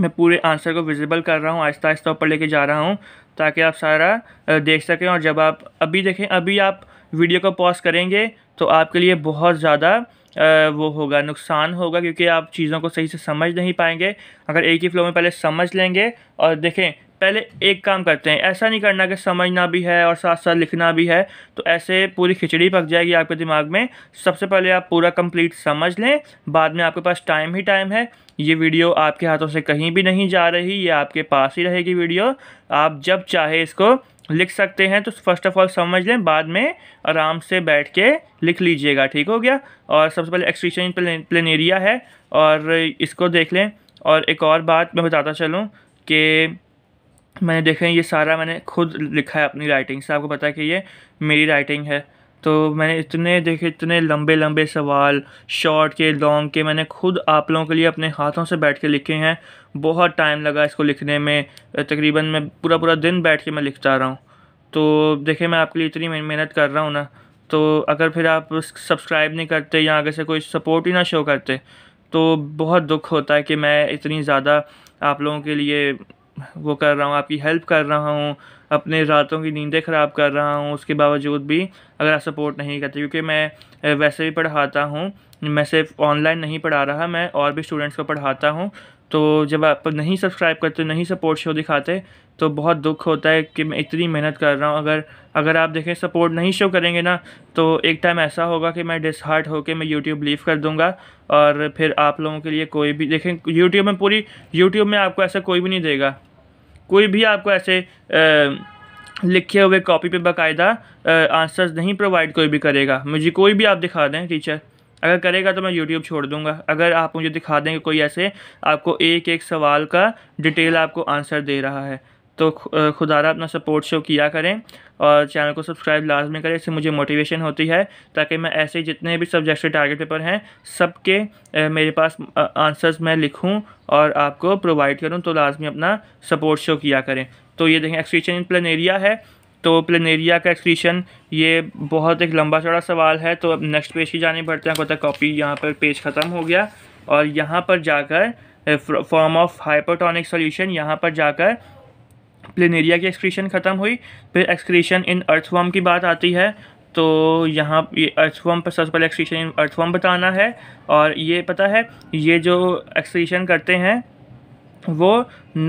मैं पूरे आंसर को विजिबल कर रहा हूँ आहिस्ता आहिस्ता ऊपर लेके जा रहा हूँ ताकि आप सारा देख सकें और जब आप अभी देखें अभी आप वीडियो को पॉज करेंगे तो आपके लिए बहुत ज़्यादा वो होगा नुकसान होगा क्योंकि आप चीज़ों को सही से समझ नहीं पाएंगे अगर एक ही फ्लो में पहले समझ लेंगे और देखें पहले एक काम करते हैं ऐसा नहीं करना कि समझना भी है और साथ साथ लिखना भी है तो ऐसे पूरी खिचड़ी पक जाएगी आपके दिमाग में सबसे पहले आप पूरा कंप्लीट समझ लें बाद में आपके पास टाइम ही टाइम है ये वीडियो आपके हाथों से कहीं भी नहीं जा रही ये आपके पास ही रहेगी वीडियो आप जब चाहे इसको लिख सकते हैं तो फर्स्ट ऑफ ऑल समझ लें बाद में आराम से बैठ के लिख लीजिएगा ठीक हो गया और सबसे पहले प्लेन प्लेनेरिया है और इसको देख लें और एक और बात मैं बताता चलूँ कि मैंने देखें ये सारा मैंने खुद लिखा है अपनी राइटिंग से आपको पता है कि ये मेरी राइटिंग है तो मैंने इतने देखे इतने लंबे लंबे सवाल शॉर्ट के लॉन्ग के मैंने खुद आप लोगों के लिए अपने हाथों से बैठ के लिखे हैं बहुत टाइम लगा इसको लिखने में तकरीबन मैं पूरा पूरा दिन बैठ के मैं लिखता रहा हूँ तो देखिए मैं आपके लिए इतनी मेहनत कर रहा हूँ ना तो अगर फिर आप सब्सक्राइब नहीं करते या आगे से कोई सपोर्ट ही ना शो करते तो बहुत दुख होता है कि मैं इतनी ज़्यादा आप लोगों के लिए वो कर रहा हूँ आपकी हेल्प कर रहा हूँ अपने रातों की नींदें ख़राब कर रहा हूँ उसके बावजूद भी अगर आप सपोर्ट नहीं करते क्योंकि मैं वैसे भी पढ़ाता हूँ मैं सिर्फ ऑनलाइन नहीं पढ़ा रहा मैं और भी स्टूडेंट्स को पढ़ाता हूँ तो जब आप नहीं सब्सक्राइब करते नहीं सपोर्ट शो दिखाते तो बहुत दुख होता है कि मैं इतनी मेहनत कर रहा हूँ अगर अगर आप देखें सपोर्ट नहीं शो करेंगे ना तो एक टाइम ऐसा होगा कि मैं डिसहार्ट होकर मैं यूट्यूब लीव कर दूँगा और फिर आप लोगों के लिए कोई भी देखें यूट्यूब में पूरी यूट्यूब में आपको ऐसा कोई भी नहीं देगा कोई भी आपको ऐसे लिखे हुए कॉपी पे बकायदा आंसर्स नहीं प्रोवाइड कोई भी करेगा मुझे कोई भी आप दिखा दें टीचर अगर करेगा तो मैं यूट्यूब छोड़ दूंगा अगर आप मुझे दिखा देंगे कोई ऐसे आपको एक एक सवाल का डिटेल आपको आंसर दे रहा है तो खुदा अपना सपोर्ट शो किया करें और चैनल को सब्सक्राइब लाजमी करें इससे मुझे मोटिवेशन होती है ताकि मैं ऐसे जितने भी सब्जेक्ट के टारगेट पेपर हैं सबके मेरे पास आंसर्स मैं लिखूं और आपको प्रोवाइड करूं तो लाजमी अपना सपोर्ट शो किया करें तो ये देखें एक्सक्रीशन इन प्लेनेरिया है तो प्लेनेरिया का एक्सक्रीशन ये बहुत एक लंबा चौड़ा सवाल है तो अब नेक्स्ट पेज की जानी पड़ते हैं कोता कॉपी यहाँ पर पेज ख़त्म हो गया और यहाँ पर जाकर फॉर्म ऑफ हाइपोटोनिक सोल्यूशन यहाँ पर जाकर प्लेनेरिया की एक्सक्रीशन ख़त्म हुई फिर एक्सक्रीशन इन अर्थवर्म की बात आती है तो यहाँ ये अर्थवर्म पर सबसे पहले एक्सक्रीशन इन अर्थवर्म बताना है और ये पता है ये जो एक्सक्रीशन करते हैं वो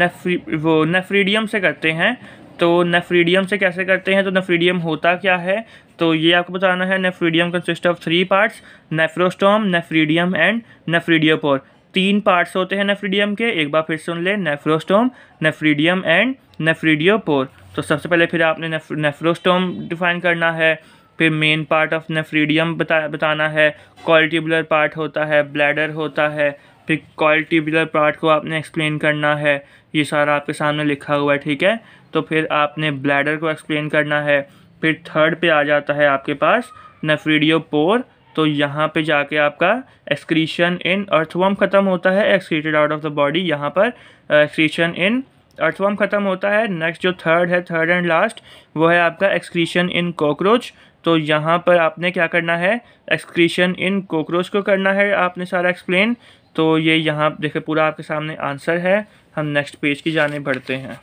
नफ्री वो नफ्रीडियम से करते हैं तो नेफ्रीडियम से कैसे करते हैं तो नेफ्रीडियम होता क्या है तो ये आपको बताना है nephridium consist of three parts nephrostome nephridium and nephridiopore तीन पार्ट्स होते हैं नेफ्रीडियम के एक बार फिर सुन ले नेफ्रोस्टोम नेफ्रीडियम एंड नेफ्रीडियोपोर तो सबसे पहले फिर आपने नेफ्रोस्टोम डिफाइन करना है फिर मेन पार्ट ऑफ नेफ्रीडियम बता बताना है कॉल्टिबुलर पार्ट होता है ब्लैडर होता है फिर कॉल्टिबुलर पार्ट को आपने एक्सप्लेन करना है ये सारा आपके सामने लिखा हुआ है ठीक है तो फिर आपने ब्लैडर को एक्सप्लेन करना है फिर थर्ड पे आ जाता है आपके पास नेफ्रीडियोपोर तो यहाँ पे जाके आपका एक्सक्रीशन इन अर्थवम ख़त्म होता है excreted out of the body यहाँ पर एक्सक्रीशन इन अर्थवम ख़त्म होता है नेक्स्ट जो थर्ड है थर्ड एंड लास्ट वो है आपका एक्सक्रीशन इन कॉकरोच तो यहाँ पर आपने क्या करना है एक्सक्रीशन इन कॉकरोच को करना है आपने सारा एक्सप्लेन तो ये यहाँ देखे पूरा आपके सामने आंसर है हम नेक्स्ट पेज की जाने बढ़ते हैं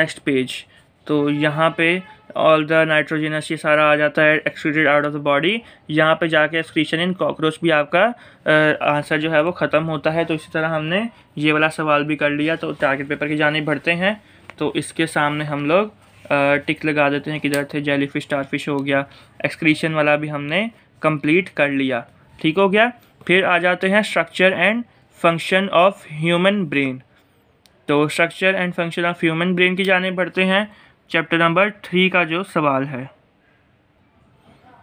नेक्स्ट पेज तो यहाँ पे ऑल द नाइट्रोजिनस ये सारा आ जाता है excreted out of the body यहाँ पे जाके एक्सक्रीशन इन कॉकरोच भी आपका आंसर जो है वो ख़त्म होता है तो इसी तरह हमने ये वाला सवाल भी कर लिया तो टारगेट पेपर की जाने बढ़ते हैं तो इसके सामने हम लोग टिक लगा देते हैं किधर थे जेली फिश स्टार फिश हो गया एक्सक्रीशन वाला भी हमने कंप्लीट कर लिया ठीक हो गया फिर आ जाते हैं structure and function of human brain तो structure and function of human brain की जाने बढ़ते हैं चैप्टर नंबर थ्री का जो सवाल है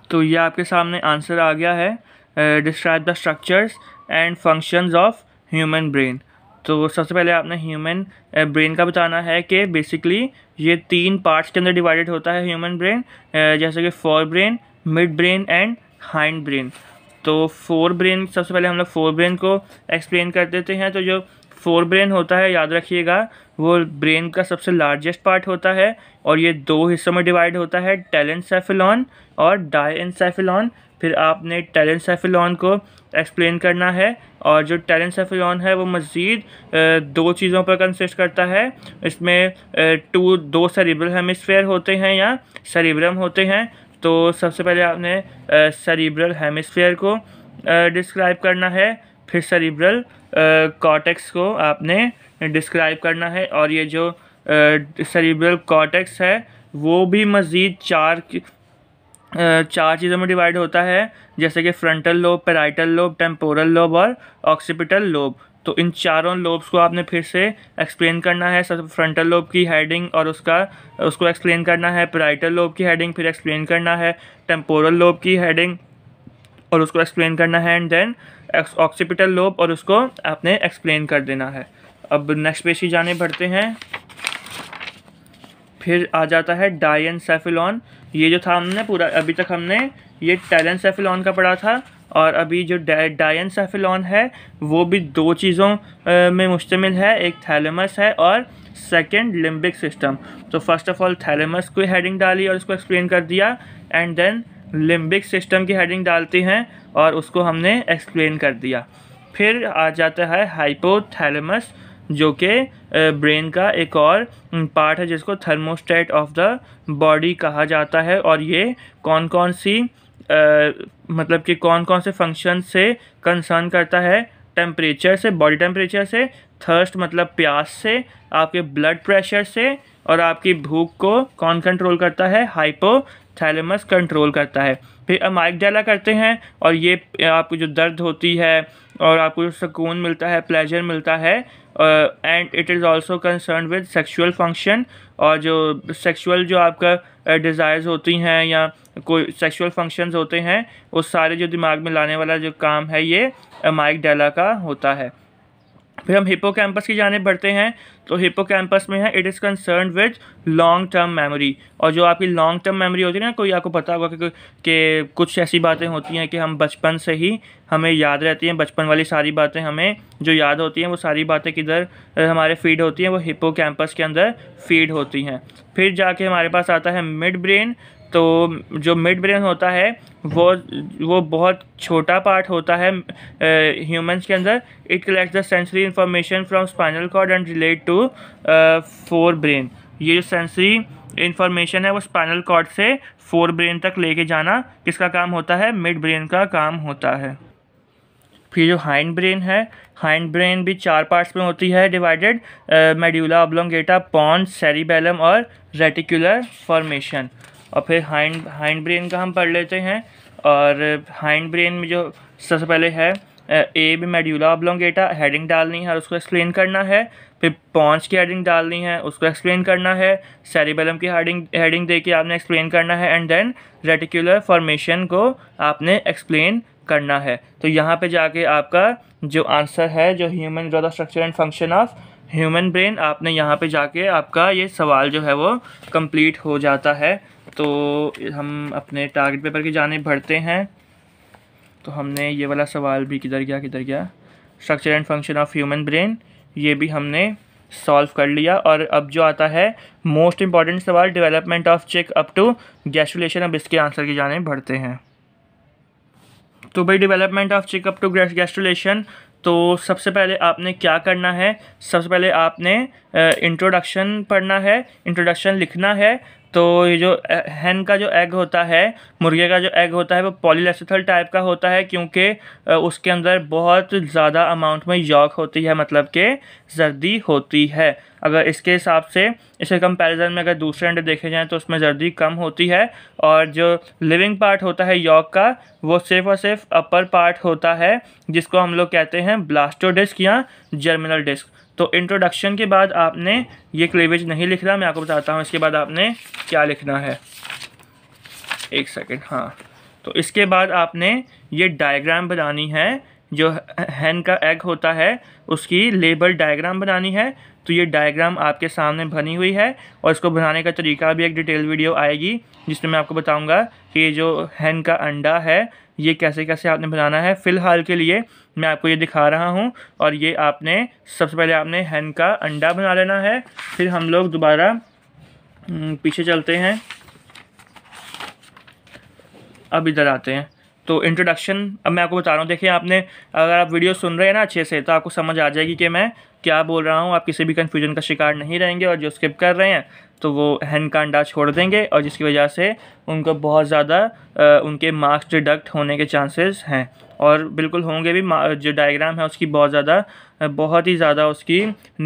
तो ये आपके सामने आंसर आ गया है describe the structures and functions of human brain तो सबसे पहले आपने ह्यूमन ब्रेन का बताना है कि बेसिकली ये तीन पार्ट्स के अंदर डिवाइडेड होता है ह्यूमन ब्रेन जैसे कि forebrain midbrain and hindbrain तो फोर ब्रेन सबसे पहले हम लोग फोर ब्रेन को एक्सप्लेन कर देते हैं तो जो फोर ब्रेन होता है याद रखिएगा वो ब्रेन का सबसे लार्जेस्ट पार्ट होता है और ये दो हिस्सों में डिवाइड होता है टेलेंसेफिलॉन और सैफिलॉन फिर आपने टेलेंसेफिलॉन को एक्सप्लेन करना है और जो टेलेंसेफिलॉन है वो मज़ीद दो चीज़ों पर कंसिस्ट करता है इसमें टू दो सरीब्रल हेमिसफेयर होते हैं या सरीब्रम होते हैं तो सबसे पहले आपने सरीब्रल हेमिसफेयर को डिस्क्राइब करना है फिर सरीब्रल कॉटेक्स को आपने डिस्क्राइब करना है और ये जो सरीब्रल कॉटेक्स है वो भी मज़ीद चार चार चीज़ों में डिवाइड होता है जैसे कि frontal lobe parietal lobe temporal lobe और ऑक्सीपिटल लोब तो इन चारों लोब्स को आपने फिर से एक्सप्लेन करना है सब फ्रंटल लोब की हेडिंग और उसका उसको एक्सप्लेन करना है पेराइटल लोब की हेडिंग फिर एक्सप्लेन करना है टेम्पोरल लोब की हेडिंग और उसको एक्सप्लेन करना है एंड देन ऑक्सीपिटल लोब और उसको आपने एक्सप्लेन कर देना है अब नेक्स्ट पेज की जाने बढ़ते हैं फिर आ जाता है डायन सेफिलॉन ये जो था हमने पूरा अभी तक हमने ये टैलन सेफिलॉन का पढ़ा था और अभी जो डायन सेफिलॉन है वो भी दो चीज़ों में मुश्तमिल है एक थैलेमस है और सेकेंड लिम्बिक सिस्टम तो फर्स्ट ऑफ ऑल थैलेमस को हेडिंग डाली और उसको एक्सप्लेन कर दिया एंड देन लिम्बिक सिस्टम की हेडिंग डालते हैं और उसको हमने एक्सप्लेन कर दिया फिर आ जाता है हाइपोथैलेमस जो कि ब्रेन का एक और पार्ट है जिसको थर्मोस्टेट ऑफ द बॉडी कहा जाता है और ये कौन कौन सी आ, मतलब कि कौन कौन से फंक्शन से कंसर्न करता है टेम्परेचर से बॉडी टेम्परेचर से थर्स्ट मतलब प्यास से आपके ब्लड प्रेशर से और आपकी भूख को कौन कंट्रोल करता है हाइपोथैलेमस कंट्रोल करता है फिर डाला करते हैं और ये आपको जो दर्द होती है और आपको सुकून मिलता है प्लेजर मिलता है and it is also concern with sexual function और जो सेक्सुअल जो आपका डिज़ायर्स uh, होती हैं या कोई सेक्सुअल फंक्शंस होते हैं उस सारे जो दिमाग में लाने वाला जो काम है ये माइक uh, डेला का होता है फिर हम हिपो कैंपस की जाने बढ़ते हैं तो हिपो कैंपस में है it is concern with long term memory और जो आपकी लॉन्ग टर्म मेमोरी होती है ना कोई आपको पता होगा कि, कि कुछ ऐसी बातें होती हैं कि हम बचपन से ही हमें याद रहती हैं बचपन वाली सारी बातें हमें जो याद होती हैं वो सारी बातें किधर हमारे फीड होती हैं वो हिपो कैंपस के अंदर फीड होती हैं फिर जाके हमारे पास आता है मिड ब्रेन तो जो मिड ब्रेन होता है वो वो बहुत छोटा पार्ट होता है ह्यूमंस के अंदर it collect the sensory information from spinal cord and relate to forebrain ये जो सेंसरी इन्फॉर्मेशन है वो स्पाइनल कॉर्ड से फोर ब्रेन तक लेके जाना किसका काम होता है मिड ब्रेन का काम होता है फिर जो हाइंड ब्रेन है हाइंड ब्रेन भी चार पार्ट्स में होती है divided medulla oblongata pons cerebellum और रेटिकुलर फॉर्मेशन और फिर हाइंड हाइंड ब्रेन का हम पढ़ लेते हैं और हाइंड ब्रेन में जो सबसे पहले है ए भी मेड्यूला ऑब्लोंगेटा हेडिंग डालनी है और उसको एक्सप्लेन करना है फिर पॉन्च की हेडिंग डालनी है उसको एक्सप्लेन करना है सेरिबेलम की हेडिंग हेडिंग दे के आपने एक्सप्लेन करना है एंड देन रेटिकुलर फॉर्मेशन को आपने एक्सप्लेन करना है तो यहाँ पे जाके आपका जो आंसर है जो human growth structure and function of human brain आपने यहाँ पे जाके आपका ये सवाल जो है वो कंप्लीट हो जाता है तो हम अपने टारगेट पेपर की जाने भरते हैं तो हमने ये वाला सवाल भी किधर गया किधर गया structure and function of human brain ये भी हमने सॉल्व कर लिया और अब जो आता है मोस्ट इंपॉर्टेंट सवाल development of chick up to gastrulation अब इसके आंसर की जाने भरते हैं तो भाई development of up to gastrulation तो सबसे पहले आपने क्या करना है सबसे पहले आपने इंट्रोडक्शन पढ़ना है इंट्रोडक्शन लिखना है तो ये जो हैन का जो एग होता है मुर्गे का जो एग होता है वो पॉलीलेसिथल टाइप का होता है क्योंकि उसके अंदर बहुत ज़्यादा अमाउंट में यॉक होती है मतलब के जर्दी होती है अगर इसके हिसाब से इसे कंपैरिजन में अगर दूसरे अंडे देखे जाएँ तो उसमें जर्दी कम होती है और जो लिविंग पार्ट होता है यॉक का वो सिर्फ और सिर्फ अपर पार्ट होता है जिसको हम लोग कहते हैं ब्लास्टो डिस्क या जर्मिनल डिस्क तो इंट्रोडक्शन के बाद आपने ये क्लेवेज नहीं लिखना मैं आपको बताता हूँ इसके बाद आपने क्या लिखना है एक सेकेंड हाँ तो इसके बाद आपने ये डायग्राम बनानी है जो हैन का एग होता है उसकी लेबल डायग्राम बनानी है तो ये डायग्राम आपके सामने बनी हुई है और इसको बनाने का तरीका भी एक डिटेल वीडियो आएगी जिसमें मैं आपको बताऊंगा कि ये जो हैन का अंडा है ये कैसे कैसे आपने बनाना है फ़िलहाल के लिए मैं आपको ये दिखा रहा हूँ और ये आपने सबसे पहले आपने हैन का अंडा बना लेना है फिर हम लोग दोबारा हम्म, पीछे चलते हैं अब इधर आते हैं तो इंट्रोडक्शन अब मैं आपको बता रहा हूँ देखिए आपने अगर आप वीडियो सुन रहे हैं ना अच्छे से तो आपको समझ आ जाएगी कि मैं क्या बोल रहा हूँ आप किसी भी कन्फ्यूजन का शिकार नहीं रहेंगे और जो स्किप कर रहे हैं तो वो हैन का अंडा छोड़ देंगे और जिसकी वजह से उनको बहुत ज़्यादा उनके मार्क्स डिडक्ट होने के चांसेस हैं और बिल्कुल होंगे भी जो डायग्राम है उसकी बहुत ज़्यादा बहुत ही ज़्यादा उसकी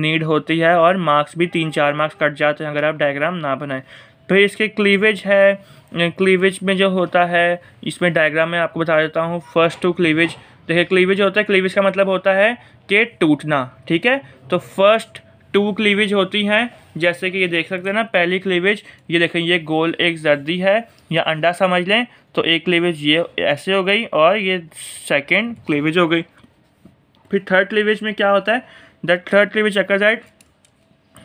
नीड होती है और मार्क्स भी तीन चार मार्क्स कट जाते हैं अगर आप डायग्राम ना बनाएं फिर तो इसके क्लीवेज है क्लीवेज में जो होता है इसमें डायग्राम में आपको बता देता हूँ फर्स्ट टू क्लीवेज देखिए क्लीवेज होता है क्लीवेज का मतलब होता है के टूटना ठीक है तो फर्स्ट टू क्लीवेज होती हैं जैसे कि ये देख सकते हैं ना पहली क्लीवेज ये देखें ये गोल एक जर्दी है या अंडा समझ लें तो एक क्लीवेज ये ऐसे हो गई और ये सेकंड क्लीवेज हो गई फिर थर्ड क्लीवेज में क्या होता है that third cleavage occur at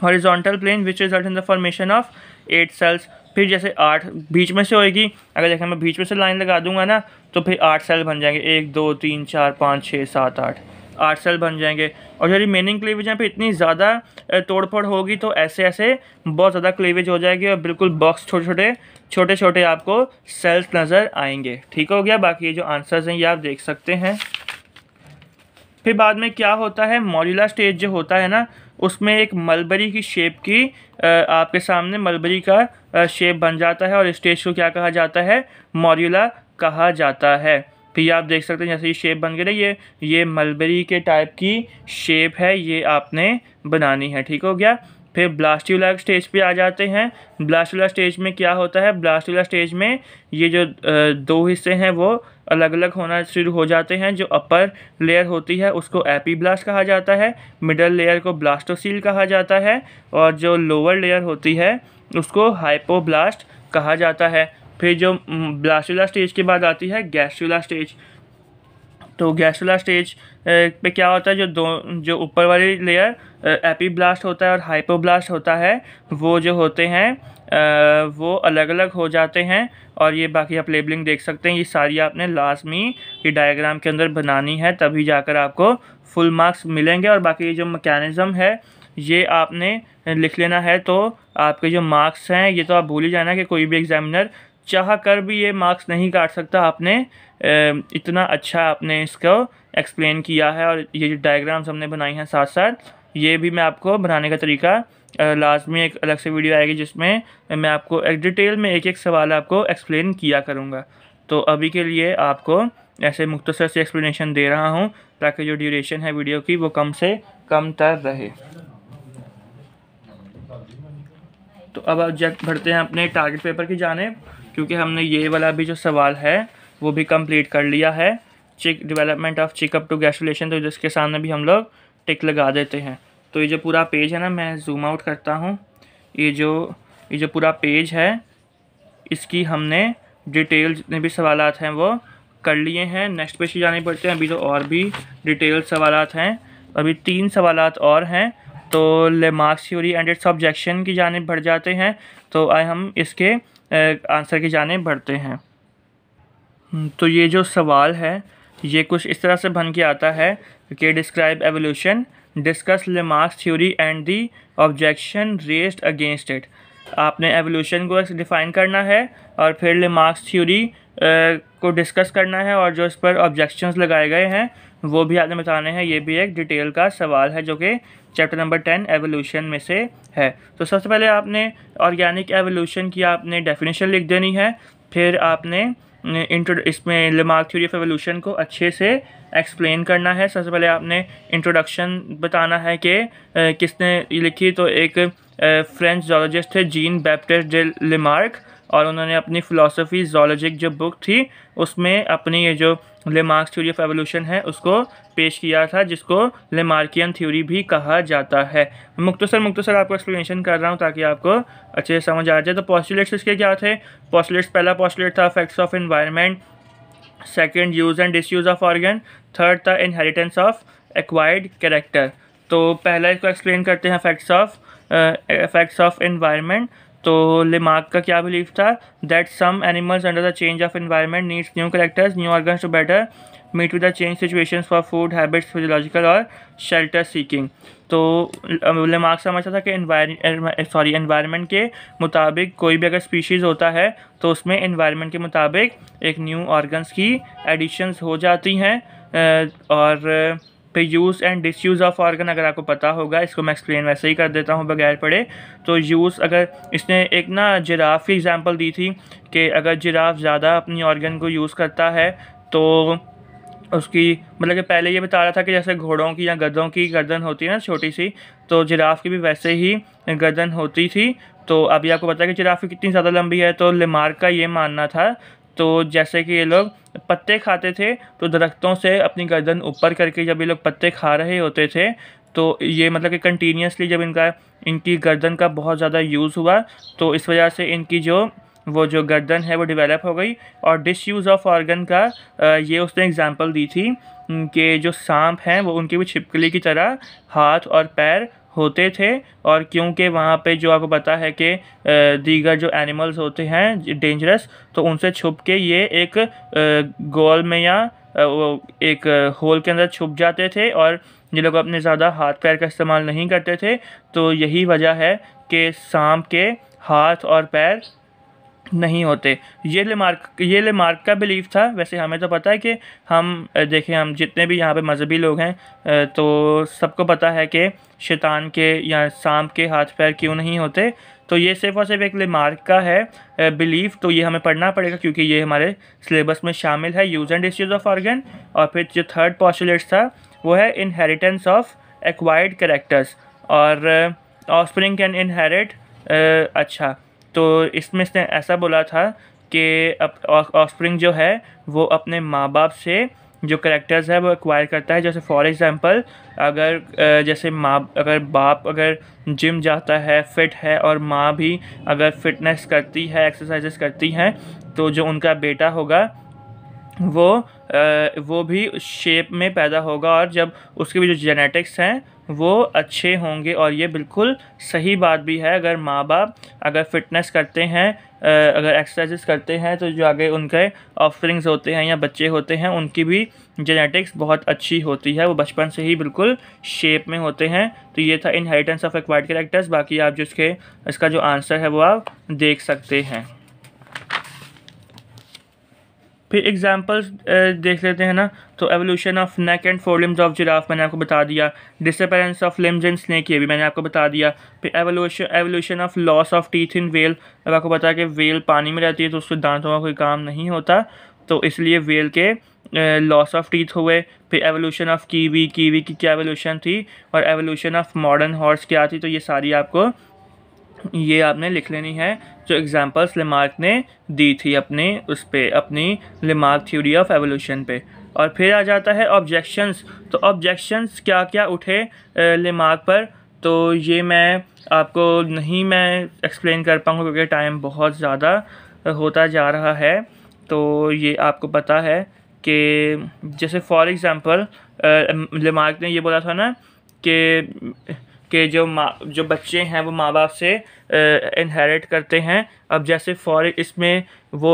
horizontal plane which result in the formation of eight cells फिर जैसे आठ बीच में से होएगी अगर देखें मैं बीच में से लाइन लगा दूंगा ना तो फिर आठ सेल बन जाएंगे एक दो तीन चार पाँच छः सात आठ आठ सेल बन जाएंगे और यदि मेनिंग क्लीवेज यहाँ पे इतनी ज़्यादा तोड़फोड़ होगी तो ऐसे ऐसे बहुत ज़्यादा क्लीवेज हो जाएगी और बिल्कुल बॉक्स छोटे छोटे छोटे छोटे आपको सेल्स नज़र आएंगे ठीक हो गया बाकी ये जो आंसर्स हैं ये आप देख सकते हैं फिर बाद में क्या होता है मॉड्यूलर स्टेज जो होता है ना उसमें एक मलबरी की शेप की आपके सामने मलबरी का शेप बन जाता है और स्टेज को क्या कहा जाता है मॉड्यूलर कहा जाता है तो ये आप देख सकते हैं जैसे ये शेप बन गई ये ये मलबरी के टाइप की शेप है ये आपने बनानी है ठीक हो गया फिर ब्लास्टिवला स्टेज पे आ जाते हैं ब्लास्टिवला स्टेज में क्या होता है ब्लास्टिवला स्टेज में ये जो दो हिस्से हैं वो अलग अलग होना शुरू हो जाते हैं जो अपर लेयर होती है उसको एपी ब्लास्ट कहा जाता है मिडल लेयर को ब्लास्टोसील कहा जाता है और जो लोअर लेयर होती है उसको हाइपो ब्लास्ट कहा जाता है फिर जो ब्लास्टुला स्टेज के बाद आती है गैस्ट्रुला स्टेज तो गैस्ट्रुला स्टेज पे क्या होता है जो दो जो ऊपर वाली लेयर एपी ब्लास्ट होता है और हाइपोब्लास्ट होता है वो जो होते हैं वो अलग अलग हो जाते हैं और ये बाकी आप लेबलिंग देख सकते हैं ये सारी आपने लाजमी ये डायग्राम के अंदर बनानी है तभी जाकर आपको फुल मार्क्स मिलेंगे और बाकी ये जो मकैनिज़म है ये आपने लिख लेना है तो आपके जो मार्क्स हैं ये तो आप भूल ही जाना कि कोई भी एग्जामिनर चाह कर भी ये मार्क्स नहीं काट सकता आपने इतना अच्छा आपने इसको एक्सप्लेन किया है और ये जो डायग्राम्स हमने बनाई हैं साथ साथ ये भी मैं आपको बनाने का तरीका लास्ट में एक अलग से वीडियो आएगी जिसमें मैं आपको एक डिटेल में एक एक सवाल आपको एक्सप्लेन किया करूँगा तो अभी के लिए आपको ऐसे मुख्तसर से एक्सप्लेनेशन दे रहा हूँ ताकि जो ड्यूरेशन है वीडियो की वो कम से कम तर रहे तो अब जब बढ़ते हैं अपने टारगेट पेपर की जानेब क्योंकि हमने ये वाला भी जो सवाल है वो भी कंप्लीट कर लिया है chick development of chick up to gastrulation तो जिसके सामने भी हम लोग टिक लगा देते हैं तो ये जो पूरा पेज है ना मैं जूम आउट करता हूँ ये जो ये जो पूरा पेज है इसकी हमने डिटेल जितने भी सवाल हैं वो कर लिए हैं नेक्स्ट पेज ही जाने पड़ते हैं अभी तो और भी डिटेल सवाल हैं अभी तीन सवाल और हैं तो Lamarck's theory and its objection की जानब बढ़ जाते हैं तो आए हम इसके आंसर की जाने बढ़ते हैं हम्म, तो ये जो सवाल है ये कुछ इस तरह से बन के आता है कि describe evolution discuss Lamarck's theory and the objection raised against it आपने एवोल्यूशन को डिफ़ाइन करना है और फिर लेमार्क्स थ्योरी को डिस्कस करना है और जो इस पर ऑब्जेक्शन लगाए गए हैं वो भी आपने बताने हैं ये भी एक डिटेल का सवाल है जो कि चैप्टर नंबर टेन एवोल्यूशन में से है तो सबसे पहले आपने ऑर्गेनिक एवोल्यूशन की आपने डेफिनेशन लिख देनी है फिर आपने इंट्रो इसमें लिमार्क थ्योरी ऑफ एवोल्यूशन को अच्छे से एक्सप्लेन करना है सबसे पहले आपने इंट्रोडक्शन बताना है कि किसने लिखी तो एक फ्रेंच जोलॉजिस्ट थे जीन बैप्टिस्ट डे लिमार्क और उन्होंने अपनी फ़िलासफ़ी जोलॉजिक जो बुक थी उसमें अपनी ये जो लेमार्क्स थ्योरी ऑफ एवोल्यूशन है उसको पेश किया था जिसको लेमार्कियन थ्योरी भी कहा जाता है मुख्तसर मुख्तसर आपको एक्सप्लेनेशन कर रहा हूँ ताकि आपको अच्छे से समझ आ जाए तो पॉस्टुलेट्स इसके क्या थे पॉस्टुलेट्स पहला पॉस्टुलेट था facts of environment second use and disuse of organ third था इनहेरिटेंस ऑफ एक्वायर्ड कैरेक्टर तो पहला इसको एक्सप्लेन करते हैं facts of facts of environment तो लेमार्क का क्या बिलीफ था that some animals under the change of environment needs new characters new organs to better meet with the change situations for food habits physiological और shelter seeking तो Lamarck समझता था कि sorry environment के मुताबिक कोई भी अगर स्पीशीज़ होता है तो उसमें इन्वायरमेंट के मुताबिक एक न्यू ऑर्गन्स की एडिशंस हो जाती हैं और फिर use and disuse of organ अगर आपको पता होगा इसको मैं एक्सप्लेन वैसे ही कर देता हूँ बगैर पढ़े तो यूज़ अगर इसने एक ना जिराफ की एग्ज़ाम्पल दी थी कि अगर जिराफ ज़्यादा अपनी ऑर्गन को यूज़ करता है तो उसकी मतलब कि पहले ये बता रहा था कि जैसे घोड़ों की या गधों की गर्दन होती है ना छोटी सी तो जिराफ की भी वैसे ही गर्दन होती थी तो अभी आपको पता है कि जिराफ की कितनी ज़्यादा लंबी है तो लेमार का ये मानना था तो जैसे कि ये लोग पत्ते खाते थे तो दरख्तों से अपनी गर्दन ऊपर करके जब ये लोग पत्ते खा रहे होते थे तो ये मतलब कि कंटिन्यूसली जब इनका इनकी गर्दन का बहुत ज़्यादा यूज़ हुआ तो इस वजह से इनकी जो वो जो गर्दन है वो डेवलप हो गई और डिसयूज़ ऑफ ऑर्गन का ये उसने एग्ज़ाम्पल दी थी कि जो सांप हैं वो उनकी भी छिपकली की तरह हाथ और पैर होते थे और क्योंकि वहाँ पे जो आपको पता है कि दीगर जो एनिमल्स होते हैं डेंजरस तो उनसे छुप के ये एक गोल में या एक होल के अंदर छुप जाते थे और ये लोग अपने ज़्यादा हाथ पैर का इस्तेमाल नहीं करते थे तो यही वजह है कि सांप के हाथ और पैर नहीं होते ये लेमार्क ये लेमार्क का बिलीफ था वैसे हमें तो पता है कि हम देखें हम जितने भी यहाँ पे मजहबी लोग हैं तो सबको पता है कि शैतान के या सांप के हाथ पैर क्यों नहीं होते तो ये सिर्फ और सिर्फ एक लेमार्क का है बिलीफ तो ये हमें पढ़ना पड़ेगा क्योंकि ये हमारे सिलेबस में शामिल है use and dis of organ और फिर जो थर्ड पॉस्टुलेट्स था वो है इनहेरिटेंस ऑफ एक्वायर्ड करेक्टर्स और ऑस्प्रिंग कैन इनहेरिट अच्छा तो इसमें इसने ऐसा बोला था कि ऑफस्प्रिंग जो है वो अपने माँ बाप से जो करेक्टर्स है वो एक्वायर करता है जैसे फॉर एग्ज़ाम्पल अगर जैसे माँ अगर बाप अगर जिम जाता है फिट है और माँ भी अगर फिटनेस करती है एक्सरसाइजेस करती हैं तो जो उनका बेटा होगा वो वो भी शेप में पैदा होगा और जब उसके भी जो जेनेटिक्स हैं वो अच्छे होंगे और ये बिल्कुल सही बात भी है अगर माँ बाप अगर फिटनेस करते हैं अगर एक्सरसाइज़ करते हैं तो जो आगे उनके ऑफरिंग्स होते हैं या बच्चे होते हैं उनकी भी जेनेटिक्स बहुत अच्छी होती है वो बचपन से ही बिल्कुल शेप में होते हैं तो ये था इनहेरिटेंस ऑफ एक्वाइड करेक्टर्स बाकी आप जिसके इसका जो आंसर है वो आप देख सकते हैं फिर एग्जांपल्स देख लेते हैं ना तो evolution of neck and forelimbs of giraffe मैंने आपको बता दिया disappearance of limbs and snake ये भी मैंने आपको बता दिया फिर evolution evolution of loss of teeth in whale अब आपको पता है कि वेल पानी में रहती है तो उसके दांतों का कोई काम नहीं होता तो इसलिए वेल के लॉस ऑफ टीथ हुए फिर एवोल्यूशन ऑफ कीवी कीवी की क्या एवोल्यूशन थी और एवोल्यूशन ऑफ मॉडर्न हॉर्स क्या थी तो ये सारी आपको ये आपने लिख लेनी है जो एग्जांपल्स लेमार्क ने दी थी अपने उस पर अपनी लेमार्क थ्योरी ऑफ एवोल्यूशन पे और फिर आ जाता है ऑब्जेक्शंस तो ऑब्जेक्शंस क्या क्या उठे लेमार्क पर तो ये मैं आपको नहीं मैं एक्सप्लेन कर पाऊँगा क्योंकि टाइम बहुत ज़्यादा होता जा रहा है तो ये आपको पता है कि जैसे फॉर एग्ज़ाम्पल लेमार्क ने ये बोला था ना कि के जो माँ जो बच्चे हैं वो माँ बाप से इनहेरिट करते हैं अब जैसे फॉर इसमें वो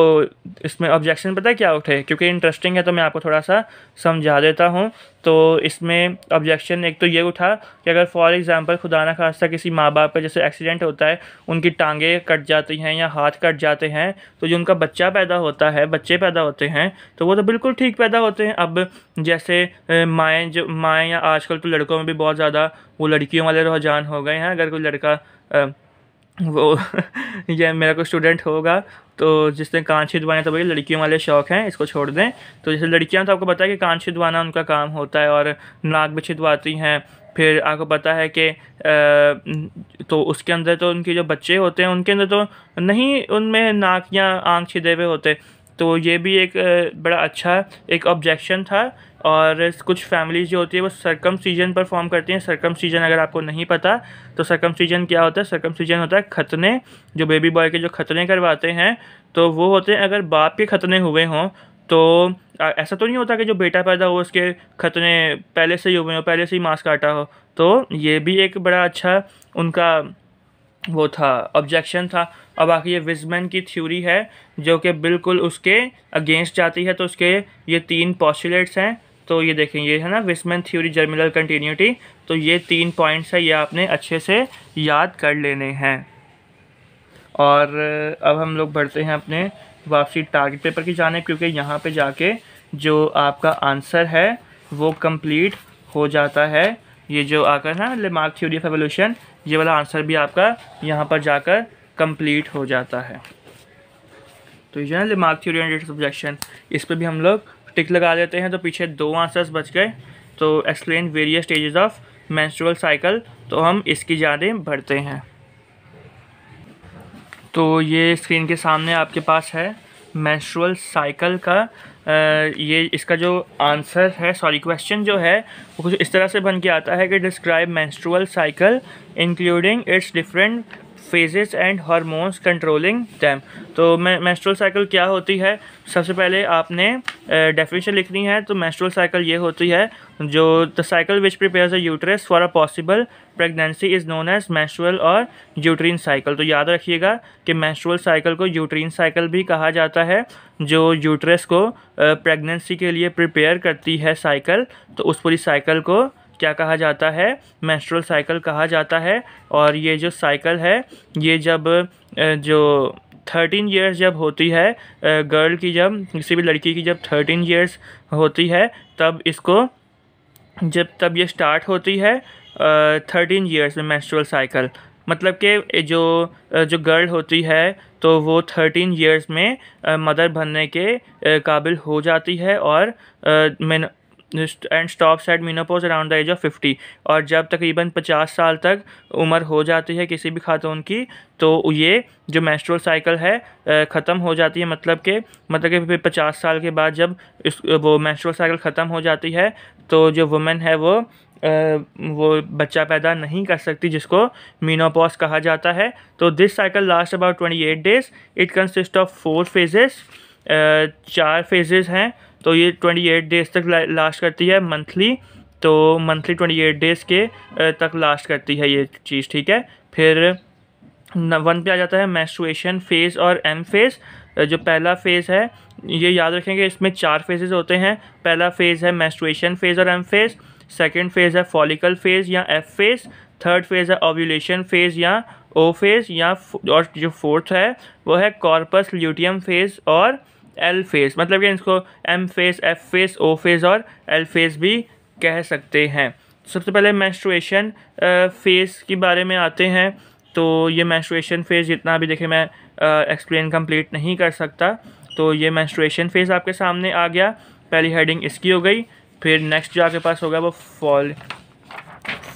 इसमें ऑब्जेक्शन पता है क्या उठे क्योंकि इंटरेस्टिंग है तो मैं आपको थोड़ा सा समझा देता हूँ तो इसमें ऑब्जेक्शन एक तो ये उठा कि अगर फॉर एग्ज़ाम्पल खुदा ना खास्ता किसी माँ बाप पर जैसे एक्सीडेंट होता है उनकी टांगें कट जाती हैं या हाथ कट जाते हैं तो जो उनका बच्चा पैदा होता है बच्चे पैदा होते हैं तो वो तो बिल्कुल ठीक पैदा होते हैं अब जैसे माएँ जो माएँ या आजकल तो लड़कों में भी बहुत ज़्यादा वो लड़कियों वाले रुझान हो गए हैं अगर कोई लड़का वो या मेरा कोई स्टूडेंट होगा तो जिसने कान छिदवाएं तो भाई लड़कियों वाले शौक हैं इसको छोड़ दें तो जैसे लड़कियां तो आपको पता है कि कान छिदवाना उनका काम होता है और नाक भी छिदवाती हैं फिर आपको पता है कि तो उसके अंदर तो उनके जो बच्चे होते हैं उनके अंदर तो नहीं उनमें नाक या आँख छिदे हुए होते तो ये भी एक बड़ा अच्छा एक ऑब्जेक्शन था और कुछ फैमिलीज़ जो होती है वो सरकम सीजन परफॉर्म करती हैं सरकम सीजन अगर आपको नहीं पता तो सरकम सीजन क्या होता है सरकम सीजन होता है खतने जो बेबी बॉय के जो खतने करवाते हैं तो वो होते हैं अगर बाप के खतने हुए हों तो ऐसा तो नहीं होता कि जो बेटा पैदा हो उसके खतने पहले से ही हुए हों पहले से ही मांस काटा हो तो ये भी एक बड़ा अच्छा उनका वो था ऑब्जेक्शन था और बाकी ये विजमैन की थ्योरी है जो कि बिल्कुल उसके अगेंस्ट जाती है तो उसके ये तीन पॉस्टुलेट्स हैं तो ये देखें ये है ना विस्मैन थ्योरी जर्मिनल कंटिन्यूटी तो ये तीन पॉइंट्स है ये आपने अच्छे से याद कर लेने हैं और अब हम लोग बढ़ते हैं अपने वापसी टारगेट पेपर की जाने क्योंकि यहाँ पे जाके जो आपका आंसर है वो कंप्लीट हो जाता है ये जो आकर ना लेमार्क थ्योरी ऑफ एवोल्यूशन ये वाला आंसर भी आपका यहाँ पर जाकर कंप्लीट हो जाता है तो ये जो है Lamarck theory and rate of objection इस पर भी हम लोग टिक लगा देते हैं तो पीछे दो आंसर्स बच गए तो explain various stages of menstrual cycle तो हम इसकी यादें भरते हैं तो ये स्क्रीन के सामने आपके पास है मैंस्ट्रुअल साइकिल का ये इसका जो आंसर है सॉरी क्वेश्चन जो है वो कुछ इस तरह से बन के आता है कि describe menstrual cycle including its different phases and hormones controlling them तो मैं मेस्ट्रोल साइकिल क्या होती है सबसे पहले आपने डेफिनेशन लिखनी है तो मेस्ट्रोल साइकिल ये होती है जो the cycle which prepare the uterus for a possible pregnancy is known as menstrual और यूट्रीन साइकिल तो याद रखिएगा कि मेस्ट्रल साइकिल को यूट्रीन साइकिल भी कहा जाता है जो यूट्रस को प्रेगनेंसी के लिए प्रिपेयर करती है साइकिल तो उस पूरी साइकिल को क्या कहा जाता है मैस्ट्रल साइकिल कहा जाता है और ये जो साइकिल है ये जब जो थर्टीन ईयर्स जब होती है गर्ल की जब किसी भी लड़की की जब थर्टीन ईयर्स होती है तब इसको जब तब ये स्टार्ट होती है थर्टीन ईयर्स में मैस्ट्रल साइकिल मतलब कि जो जो गर्ल होती है तो वो थर्टीन ईयर्स में मदर बनने के काबिल हो जाती है और and stop at menopause around the age of fifty और जब तकरीबन पचास साल तक उम्र हो जाती है किसी भी खातून की तो ये जो मेस्ट्रोल साइकिल है ख़त्म हो जाती है मतलब के मतलब कि फिर पचास साल के बाद जब इस वो मेस्ट्रोल साइकिल ख़त्म हो जाती है तो जो वुमेन है वो वो बच्चा पैदा नहीं कर सकती जिसको मीनोपॉज कहा जाता है तो this cycle last about twenty eight days it consist of four phases चार फेजेस हैं तो ये ट्वेंटी एट डेज़ तक लास्ट करती है मंथली तो मंथली ट्वेंटी एट डेज़ के तक लास्ट करती है ये चीज़ ठीक है फिर वन पे आ जाता है मैस्ट्रुएशन फेज़ और एम फेज़ जो पहला फ़ेज़ है ये याद रखेंगे इसमें चार फेजेस होते हैं पहला फ़ेज़ है मैस्ट्रुएशन फ़ेज़ और एम फेज़ सेकेंड फेज़ है फॉलिकल फ़ेज़ या एफ फेज़ थर्ड फेज़ है ओव्यूलेशन फ़ेज़ या ओ फेज़ या और जो फोर्थ है वो है कॉर्पस ल्यूटियम फेज़ और एल फेस मतलब कि इसको M phase F phase O phase और एल फेस भी कह सकते हैं सबसे पहले मेस्ट्रुएशन फेस के बारे में आते हैं तो ये मेस्ट्रुएशन फेज़ जितना भी देखे मैं एक्सप्लेन कंप्लीट नहीं कर सकता तो ये मेस्ट्रुएशन फेज़ आपके सामने आ गया पहली हेडिंग इसकी हो गई फिर नेक्स्ट जो आपके पास होगा वो फॉल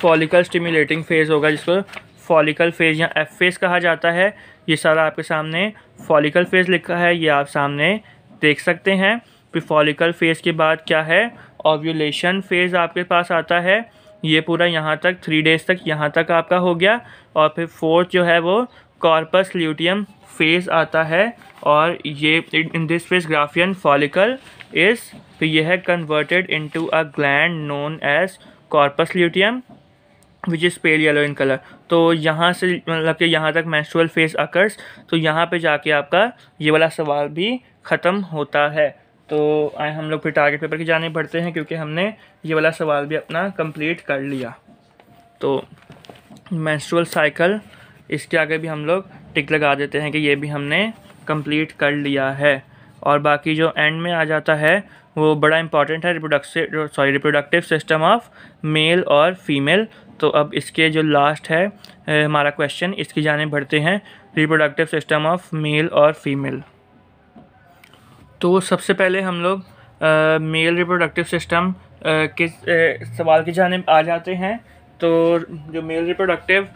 फॉलिकल स्टिम्यूलेटिंग फेज़ होगा जिसको फॉलिकल फेज़ या एफ फेज़ कहा जाता है ये सारा आपके सामने फॉलिकल फेज़ लिखा है ये आप सामने देख सकते हैं फिर फॉलिकल फेज़ के बाद क्या है ऑव्यूलेशन फेज़ आपके पास आता है ये पूरा यहाँ तक थ्री डेज़ तक यहाँ तक आपका हो गया और फिर फोर्थ जो है वो कॉर्पस ल्यूटियम फेज़ आता है और ये in this phase Graafian follicle is फिर ये है converted into a gland known as corpus luteum which is pale yellow in colour तो यहाँ से मतलब कि यहाँ तक मैंस्ट्रुअल फेस अकर्स तो यहाँ पे जाके आपका ये वाला सवाल भी ख़त्म होता है तो आए हम लोग फिर टारगेट पेपर की जाने बढ़ते हैं क्योंकि हमने ये वाला सवाल भी अपना कंप्लीट कर लिया तो मैंस्ट्रुअल साइकिल इसके आगे भी हम लोग टिक लगा देते हैं कि ये भी हमने कंप्लीट कर लिया है और बाकी जो एंड में आ जाता है वो बड़ा इंपॉर्टेंट है reproductive sorry reproductive system of male और फीमेल तो अब इसके जो लास्ट है हमारा क्वेश्चन इसकी जाने बढ़ते हैं रिप्रोडक्टिव सिस्टम ऑफ मेल और फीमेल तो सबसे पहले हम लोग मेल रिप्रोडक्टिव सिस्टम के सवाल की जाने आ जाते हैं तो जो मेल रिप्रोडक्टिव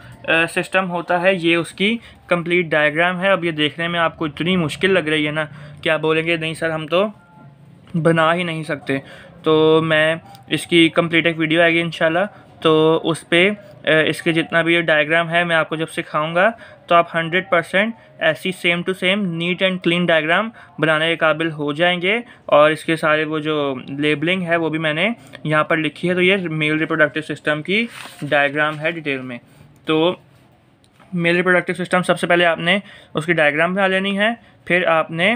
सिस्टम होता है ये उसकी कंप्लीट डायग्राम है अब ये देखने में आपको इतनी मुश्किल लग रही है ना क्या बोलेंगे नहीं सर हम तो बना ही नहीं सकते तो मैं इसकी कंप्लीट एक वीडियो आएगी इंशाल्लाह तो उस पर इसके जितना भी ये डायग्राम है मैं आपको जब सिखाऊंगा तो आप 100 परसेंट ऐसी same to same neat and clean diagram बनाने के काबिल हो जाएंगे और इसके सारे वो जो लेबलिंग है वो भी मैंने यहाँ पर लिखी है तो ये मेल रिप्रोडक्टिव सिस्टम की डायग्राम है डिटेल में तो मेल रिप्रोडक्टिव सिस्टम सबसे पहले आपने उसकी डायग्राम बना लेनी है फिर आपने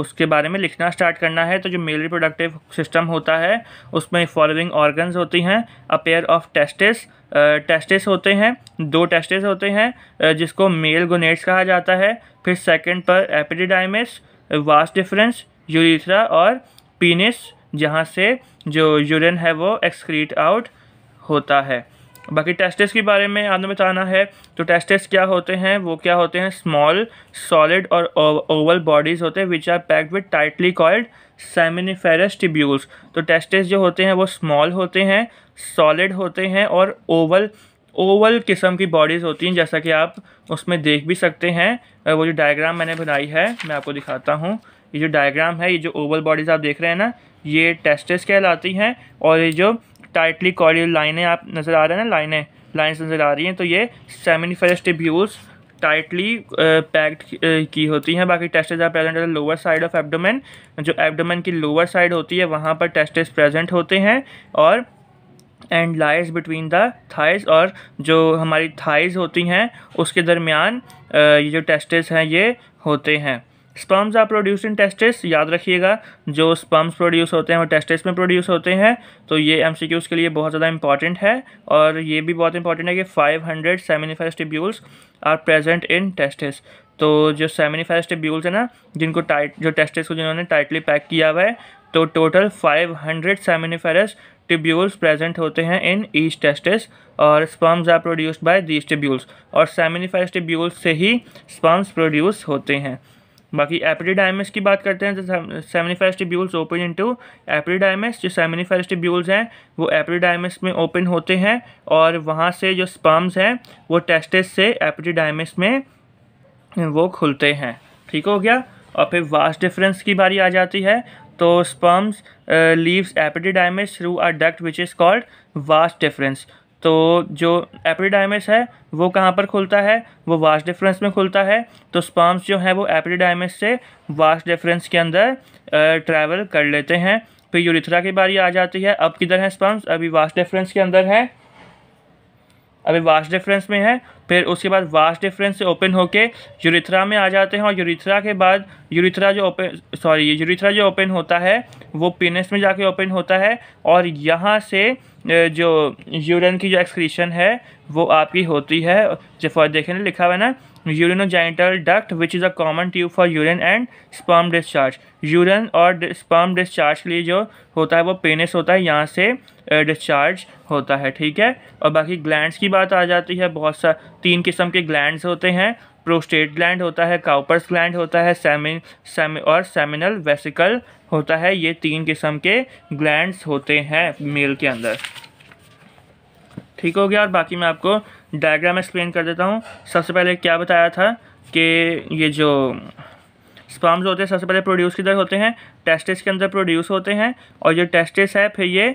उसके बारे में लिखना स्टार्ट करना है तो जो मेल रिप्रोडक्टिव सिस्टम होता है उसमें फॉलोइंग ऑर्गन्स होती हैं a pair of testis testis होते हैं दो टेस्टिस होते हैं जिसको मेल गोनेट्स कहा जाता है फिर सेकंड पर एपिडिडाइमिस वास्ट डिफरेंस यूरिथ्रा और पीनिस जहाँ से जो यूरिन है वो एक्सक्रीट आउट होता है बाकी टेस्टेस के बारे में आपने बताना है तो टेस्टेस क्या होते हैं वो क्या होते हैं स्मॉल सॉलिड और ओवल बॉडीज़ होते हैं which are packed with tightly called seminiferous tubules तो टेस्टेस जो होते हैं वो स्मॉल होते हैं सॉलिड होते हैं और ओवल ओवल किस्म की बॉडीज़ होती हैं जैसा कि आप उसमें देख भी सकते हैं वो जो डायग्राम मैंने बनाई है मैं आपको दिखाता हूँ ये जो डायग्राम है ये जो ओवल बॉडीज़ आप देख रहे हैं ना ये टेस्टेस कहलाती हैं और ये जो टाइटली कॉल लाइनें आप नज़र आ रहे हैं ना लाइनें लाइन्स नज़र आ रही हैं तो ये सेमिनिफेरस टिब्यूल्स टाइटली पैक्ड की होती हैं बाकी टेस्टेज आर प्रेजेंट हैं लोअर साइड ऑफ एब्डोमेन जो एब्डोमेन की लोअर साइड होती है वहाँ पर टेस्टेज प्रेजेंट होते हैं और and lies between the thighs और जो हमारी थाइज होती हैं उसके दरमियान uh, ये जो टेस्टेज हैं ये होते हैं sperms are produce in testes याद रखिएगा जो स्पर्म्स प्रोड्यूस होते हैं वो टेस्टेस में प्रोड्यूस होते हैं तो ये एम के लिए बहुत ज़्यादा इंपॉर्टेंट है और ये भी बहुत इंपॉर्टेंट है कि five hundred seminiferous tubules are present in testes तो जो सेमिनिफाइज टिब्यूल्स है ना जिनको टाइट जो टेस्टेस को जिन्होंने टाइटली पैक किया हुआ है तो total five hundred seminiferous tubules present होते हैं इन ईच टेस्टिस और sperms are produced by these tubules और सेमिनीफेरस टिब्यूल्स से ही स्पर्म्स प्रोड्यूस होते हैं बाकी एपरीडाइमस की बात करते हैं तो सेमिनिफेस्टिब्यूल्स ओपन इनटू एपरीडाइमस जो सेमिनिफेस्टिब्यूल्स हैं वो एपरीडाइमस में ओपन होते हैं और वहाँ से जो स्पर्म्स हैं वो टेस्टिस से एपरीडाइमस में वो खुलते हैं ठीक हो गया और फिर वास्ट डिफरेंस की बारी आ जाती है तो sperms leaves epididymis through a duct which is called vas deferens तो जो एपिडाइमिस है वो कहाँ पर खुलता है वो वास्ट डिफरेंस में खुलता है तो स्पर्म्स जो है वो एपिडाइमिस से वास्ट डिफरेंस के अंदर ट्रैवल कर लेते हैं फिर यूरिथ्रा की बारी आ जाती है अब किधर है स्पर्म्स अभी वास्ट डिफरेंस के अंदर है अभी वास्ट डिफरेंस में है फिर उसके बाद वास्ट डिफरेंस से ओपन होके यूरिथ्रा में आ जाते हैं और यूरिथ्रा के बाद यूरिथ्रा जो ओपन सॉरी यूरिथ्रा जो ओपन होता है वो पीनस में जाके ओपन होता है और यहाँ से जो यूरिन की जो एक्सक्रीशन है वो आपकी होती है फॉर देखें लिखा हुआ है ना urinogenital duct which is a common tube for urine and sperm discharge urine और स्पर्म डिस्चार्ज के लिए जो होता है वो पेनिस होता है यहाँ से डिस्चार्ज होता है ठीक है और बाकी ग्लैंड्स की बात आ जाती है बहुत सा तीन किस्म के ग्लैंड्स होते हैं प्रोस्टेट ग्लैंड होता है काउपर्स ग्लैंड होता है सेमिन सेमि और सेमिनल वेसिकल होता है ये तीन किस्म के ग्लैंड्स होते हैं मेल के अंदर ठीक हो गया और बाकी मैं आपको डायग्राम एक्सप्लेन कर देता हूँ सबसे पहले क्या बताया था कि ये जो स्पर्म्स होते हैं सबसे पहले प्रोड्यूस किधर होते हैं टेस्टिस के अंदर प्रोड्यूस होते हैं और जो टेस्टिस है फिर ये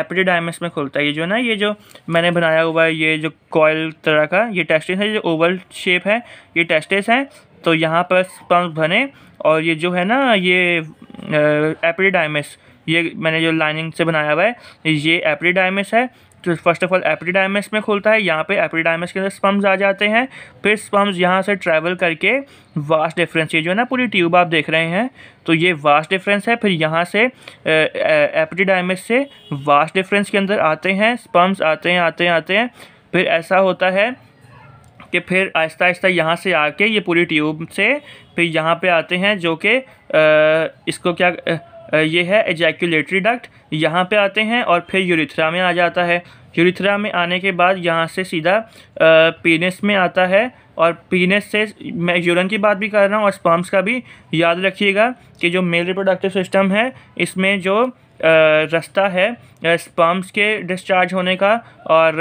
एपिडिडाइमस में खुलता है ये जो ना ये जो मैंने बनाया हुआ है ये जो कॉयल तरह का ये टेस्टिस है ये ओवल शेप है ये टेस्टिस है तो यहाँ पर स्पर्म्स बने और ये जो है ना ये एपिडिडाइमस ये मैंने जो लाइनिंग से बनाया हुआ है ये एपिडिडाइमस है तो फर्स्ट ऑफ ऑल एपिडाइमस में खुलता है यहाँ पे एपिडाइमस के अंदर स्पम्स आ जाते हैं फिर स्पम्स यहाँ से ट्रैवल करके वास्ट डिफरेंस ये जो है ना पूरी ट्यूब आप देख रहे हैं तो ये वास्ट डिफरेंस है फिर यहाँ से एपिडाइमस से वास्ट डिफरेंस के अंदर आते हैं स्पम्स आते हैं आते हैं आते हैं फिर ऐसा होता है कि फिर आहिस्ता आहिस्ता यहाँ से आके ये पूरी ट्यूब से फिर यहाँ पे आते हैं जो कि इसको क्या ये है एजैक्यूलेटरी डक्ट यहाँ पे आते हैं और फिर यूरिथ्रा में आ जाता है यूरिथ्रा में आने के बाद यहाँ से सीधा पीनेस में आता है और पीनेस से मैं यूरन की बात भी कर रहा हूँ और स्पर्म्स का भी याद रखिएगा कि जो मेल रिप्रोडक्टिव सिस्टम है इसमें जो रास्ता है स्पर्म्स के डिस्चार्ज होने का और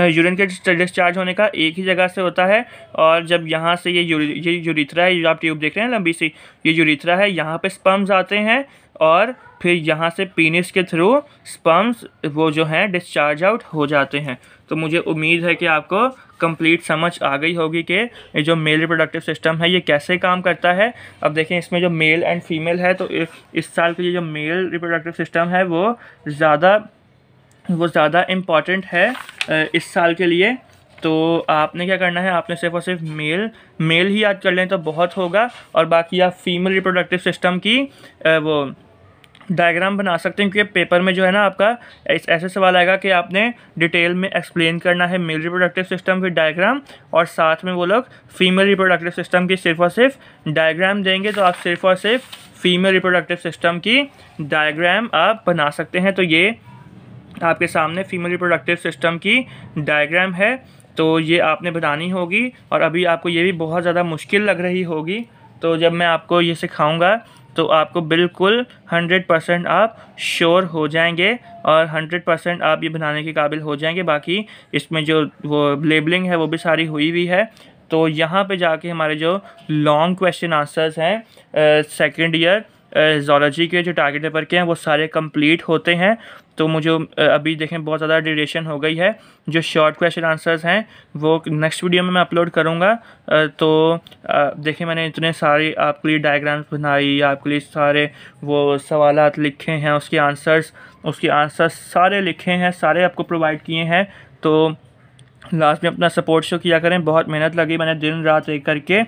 यूरिन के डिस्चार्ज होने का एक ही जगह से होता है और जब यहाँ से ये यूरि ये यूरिथ्रा है जो आप ट्यूब देख रहे हैं लंबी सी ये यूरिथ्रा है यहाँ पे स्पम्स आते हैं और फिर यहाँ से पीनिस के थ्रू स्पम्स वो जो हैं डिस्चार्ज आउट हो जाते हैं तो मुझे उम्मीद है कि आपको कंप्लीट समझ आ गई होगी कि जो मेल रिप्रोडक्टिव सिस्टम है ये कैसे काम करता है अब देखें इसमें जो मेल एंड फीमेल है तो इस साल के ये जो मेल रिप्रोडक्टिव सिस्टम है वो ज़्यादा वो ज़्यादा इम्पॉर्टेंट है इस साल के लिए तो आपने क्या करना है आपने सिर्फ और सिर्फ मेल मेल ही याद कर लें तो बहुत होगा और बाकी आप फीमेल रिप्रोडक्टिव सिस्टम की वो डायग्राम बना सकते हैं क्योंकि पेपर में जो है ना आपका ऐसे सवाल आएगा कि आपने डिटेल में एक्सप्लेन करना है मेल रिप्रोडक्टिव सिस्टम फिर डायग्राम और साथ में वो लोग फीमेल रिप्रोडक्टिव सिस्टम की सिर्फ और सिर्फ डायग्राम देंगे तो आप सिर्फ और सिर्फ फीमेल रिप्रोडक्टिव सिस्टम की डायग्राम आप बना सकते हैं तो ये आपके सामने फीमेल रिप्रोडक्टिव सिस्टम की डायग्राम है तो ये आपने बनानी होगी और अभी आपको ये भी बहुत ज़्यादा मुश्किल लग रही होगी तो जब मैं आपको ये सिखाऊंगा तो आपको बिल्कुल हंड्रेड परसेंट आप श्योर हो जाएंगे और हंड्रेड परसेंट आप ये बनाने के काबिल हो जाएंगे बाकी इसमें जो वो लेबलिंग है वो भी सारी हुई हुई है तो यहाँ पे जाके हमारे जो लॉन्ग क्वेश्चन आंसर्स हैं सेकंड ईयर जोलॉजी के जो टारगेट पेपर के हैं वो सारे कंप्लीट होते हैं तो मुझे अभी देखें बहुत ज़्यादा ड्यूरेशन हो गई है जो शॉर्ट क्वेश्चन आंसर्स हैं वो नेक्स्ट वीडियो में मैं अपलोड करूँगा तो देखें मैंने इतने सारे आपके लिए डायग्राम्स बनाई आपके लिए सारे वो सवाल लिखे हैं उसके आंसर्स उसके आंसर्स सारे लिखे हैं सारे आपको प्रोवाइड किए हैं तो लास्ट में अपना सपोर्ट शो किया करें बहुत मेहनत लगी मैंने दिन रात एक करके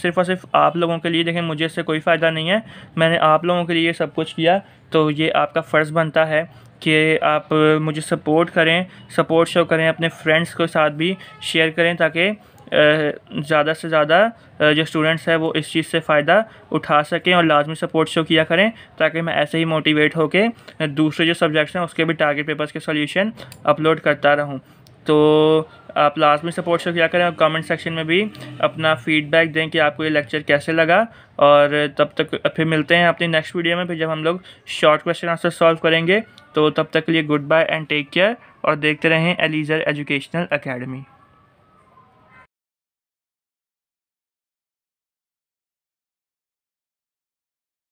सिर्फ और सिर्फ आप लोगों के लिए देखें मुझे इससे कोई फ़ायदा नहीं है मैंने आप लोगों के लिए सब कुछ किया तो ये आपका फ़र्ज़ बनता है कि आप मुझे सपोर्ट करें सपोर्ट शो करें अपने फ्रेंड्स के साथ भी शेयर करें ताकि ज़्यादा से ज़्यादा जो स्टूडेंट्स हैं वो इस चीज़ से फ़ायदा उठा सकें और लाजमी सपोर्ट शो किया करें ताकि मैं ऐसे ही मोटिवेट होकर दूसरे जो सब्जेक्ट्स हैं उसके भी टारगेट पेपर्स के सॉल्यूशन अपलोड करता रहूं तो आप लाजमी सपोर्ट शो किया करें और कमेंट सेक्शन में भी अपना फीडबैक दें कि आपको ये लेक्चर कैसे लगा और तब तक फिर मिलते हैं अपनी नेक्स्ट वीडियो में फिर जब हम लोग शॉर्ट क्वेश्चन आंसर सॉल्व करेंगे तो तब तक के लिए goodbye and take care और देखते रहें एलीज़र एजुकेशनल अकेडमी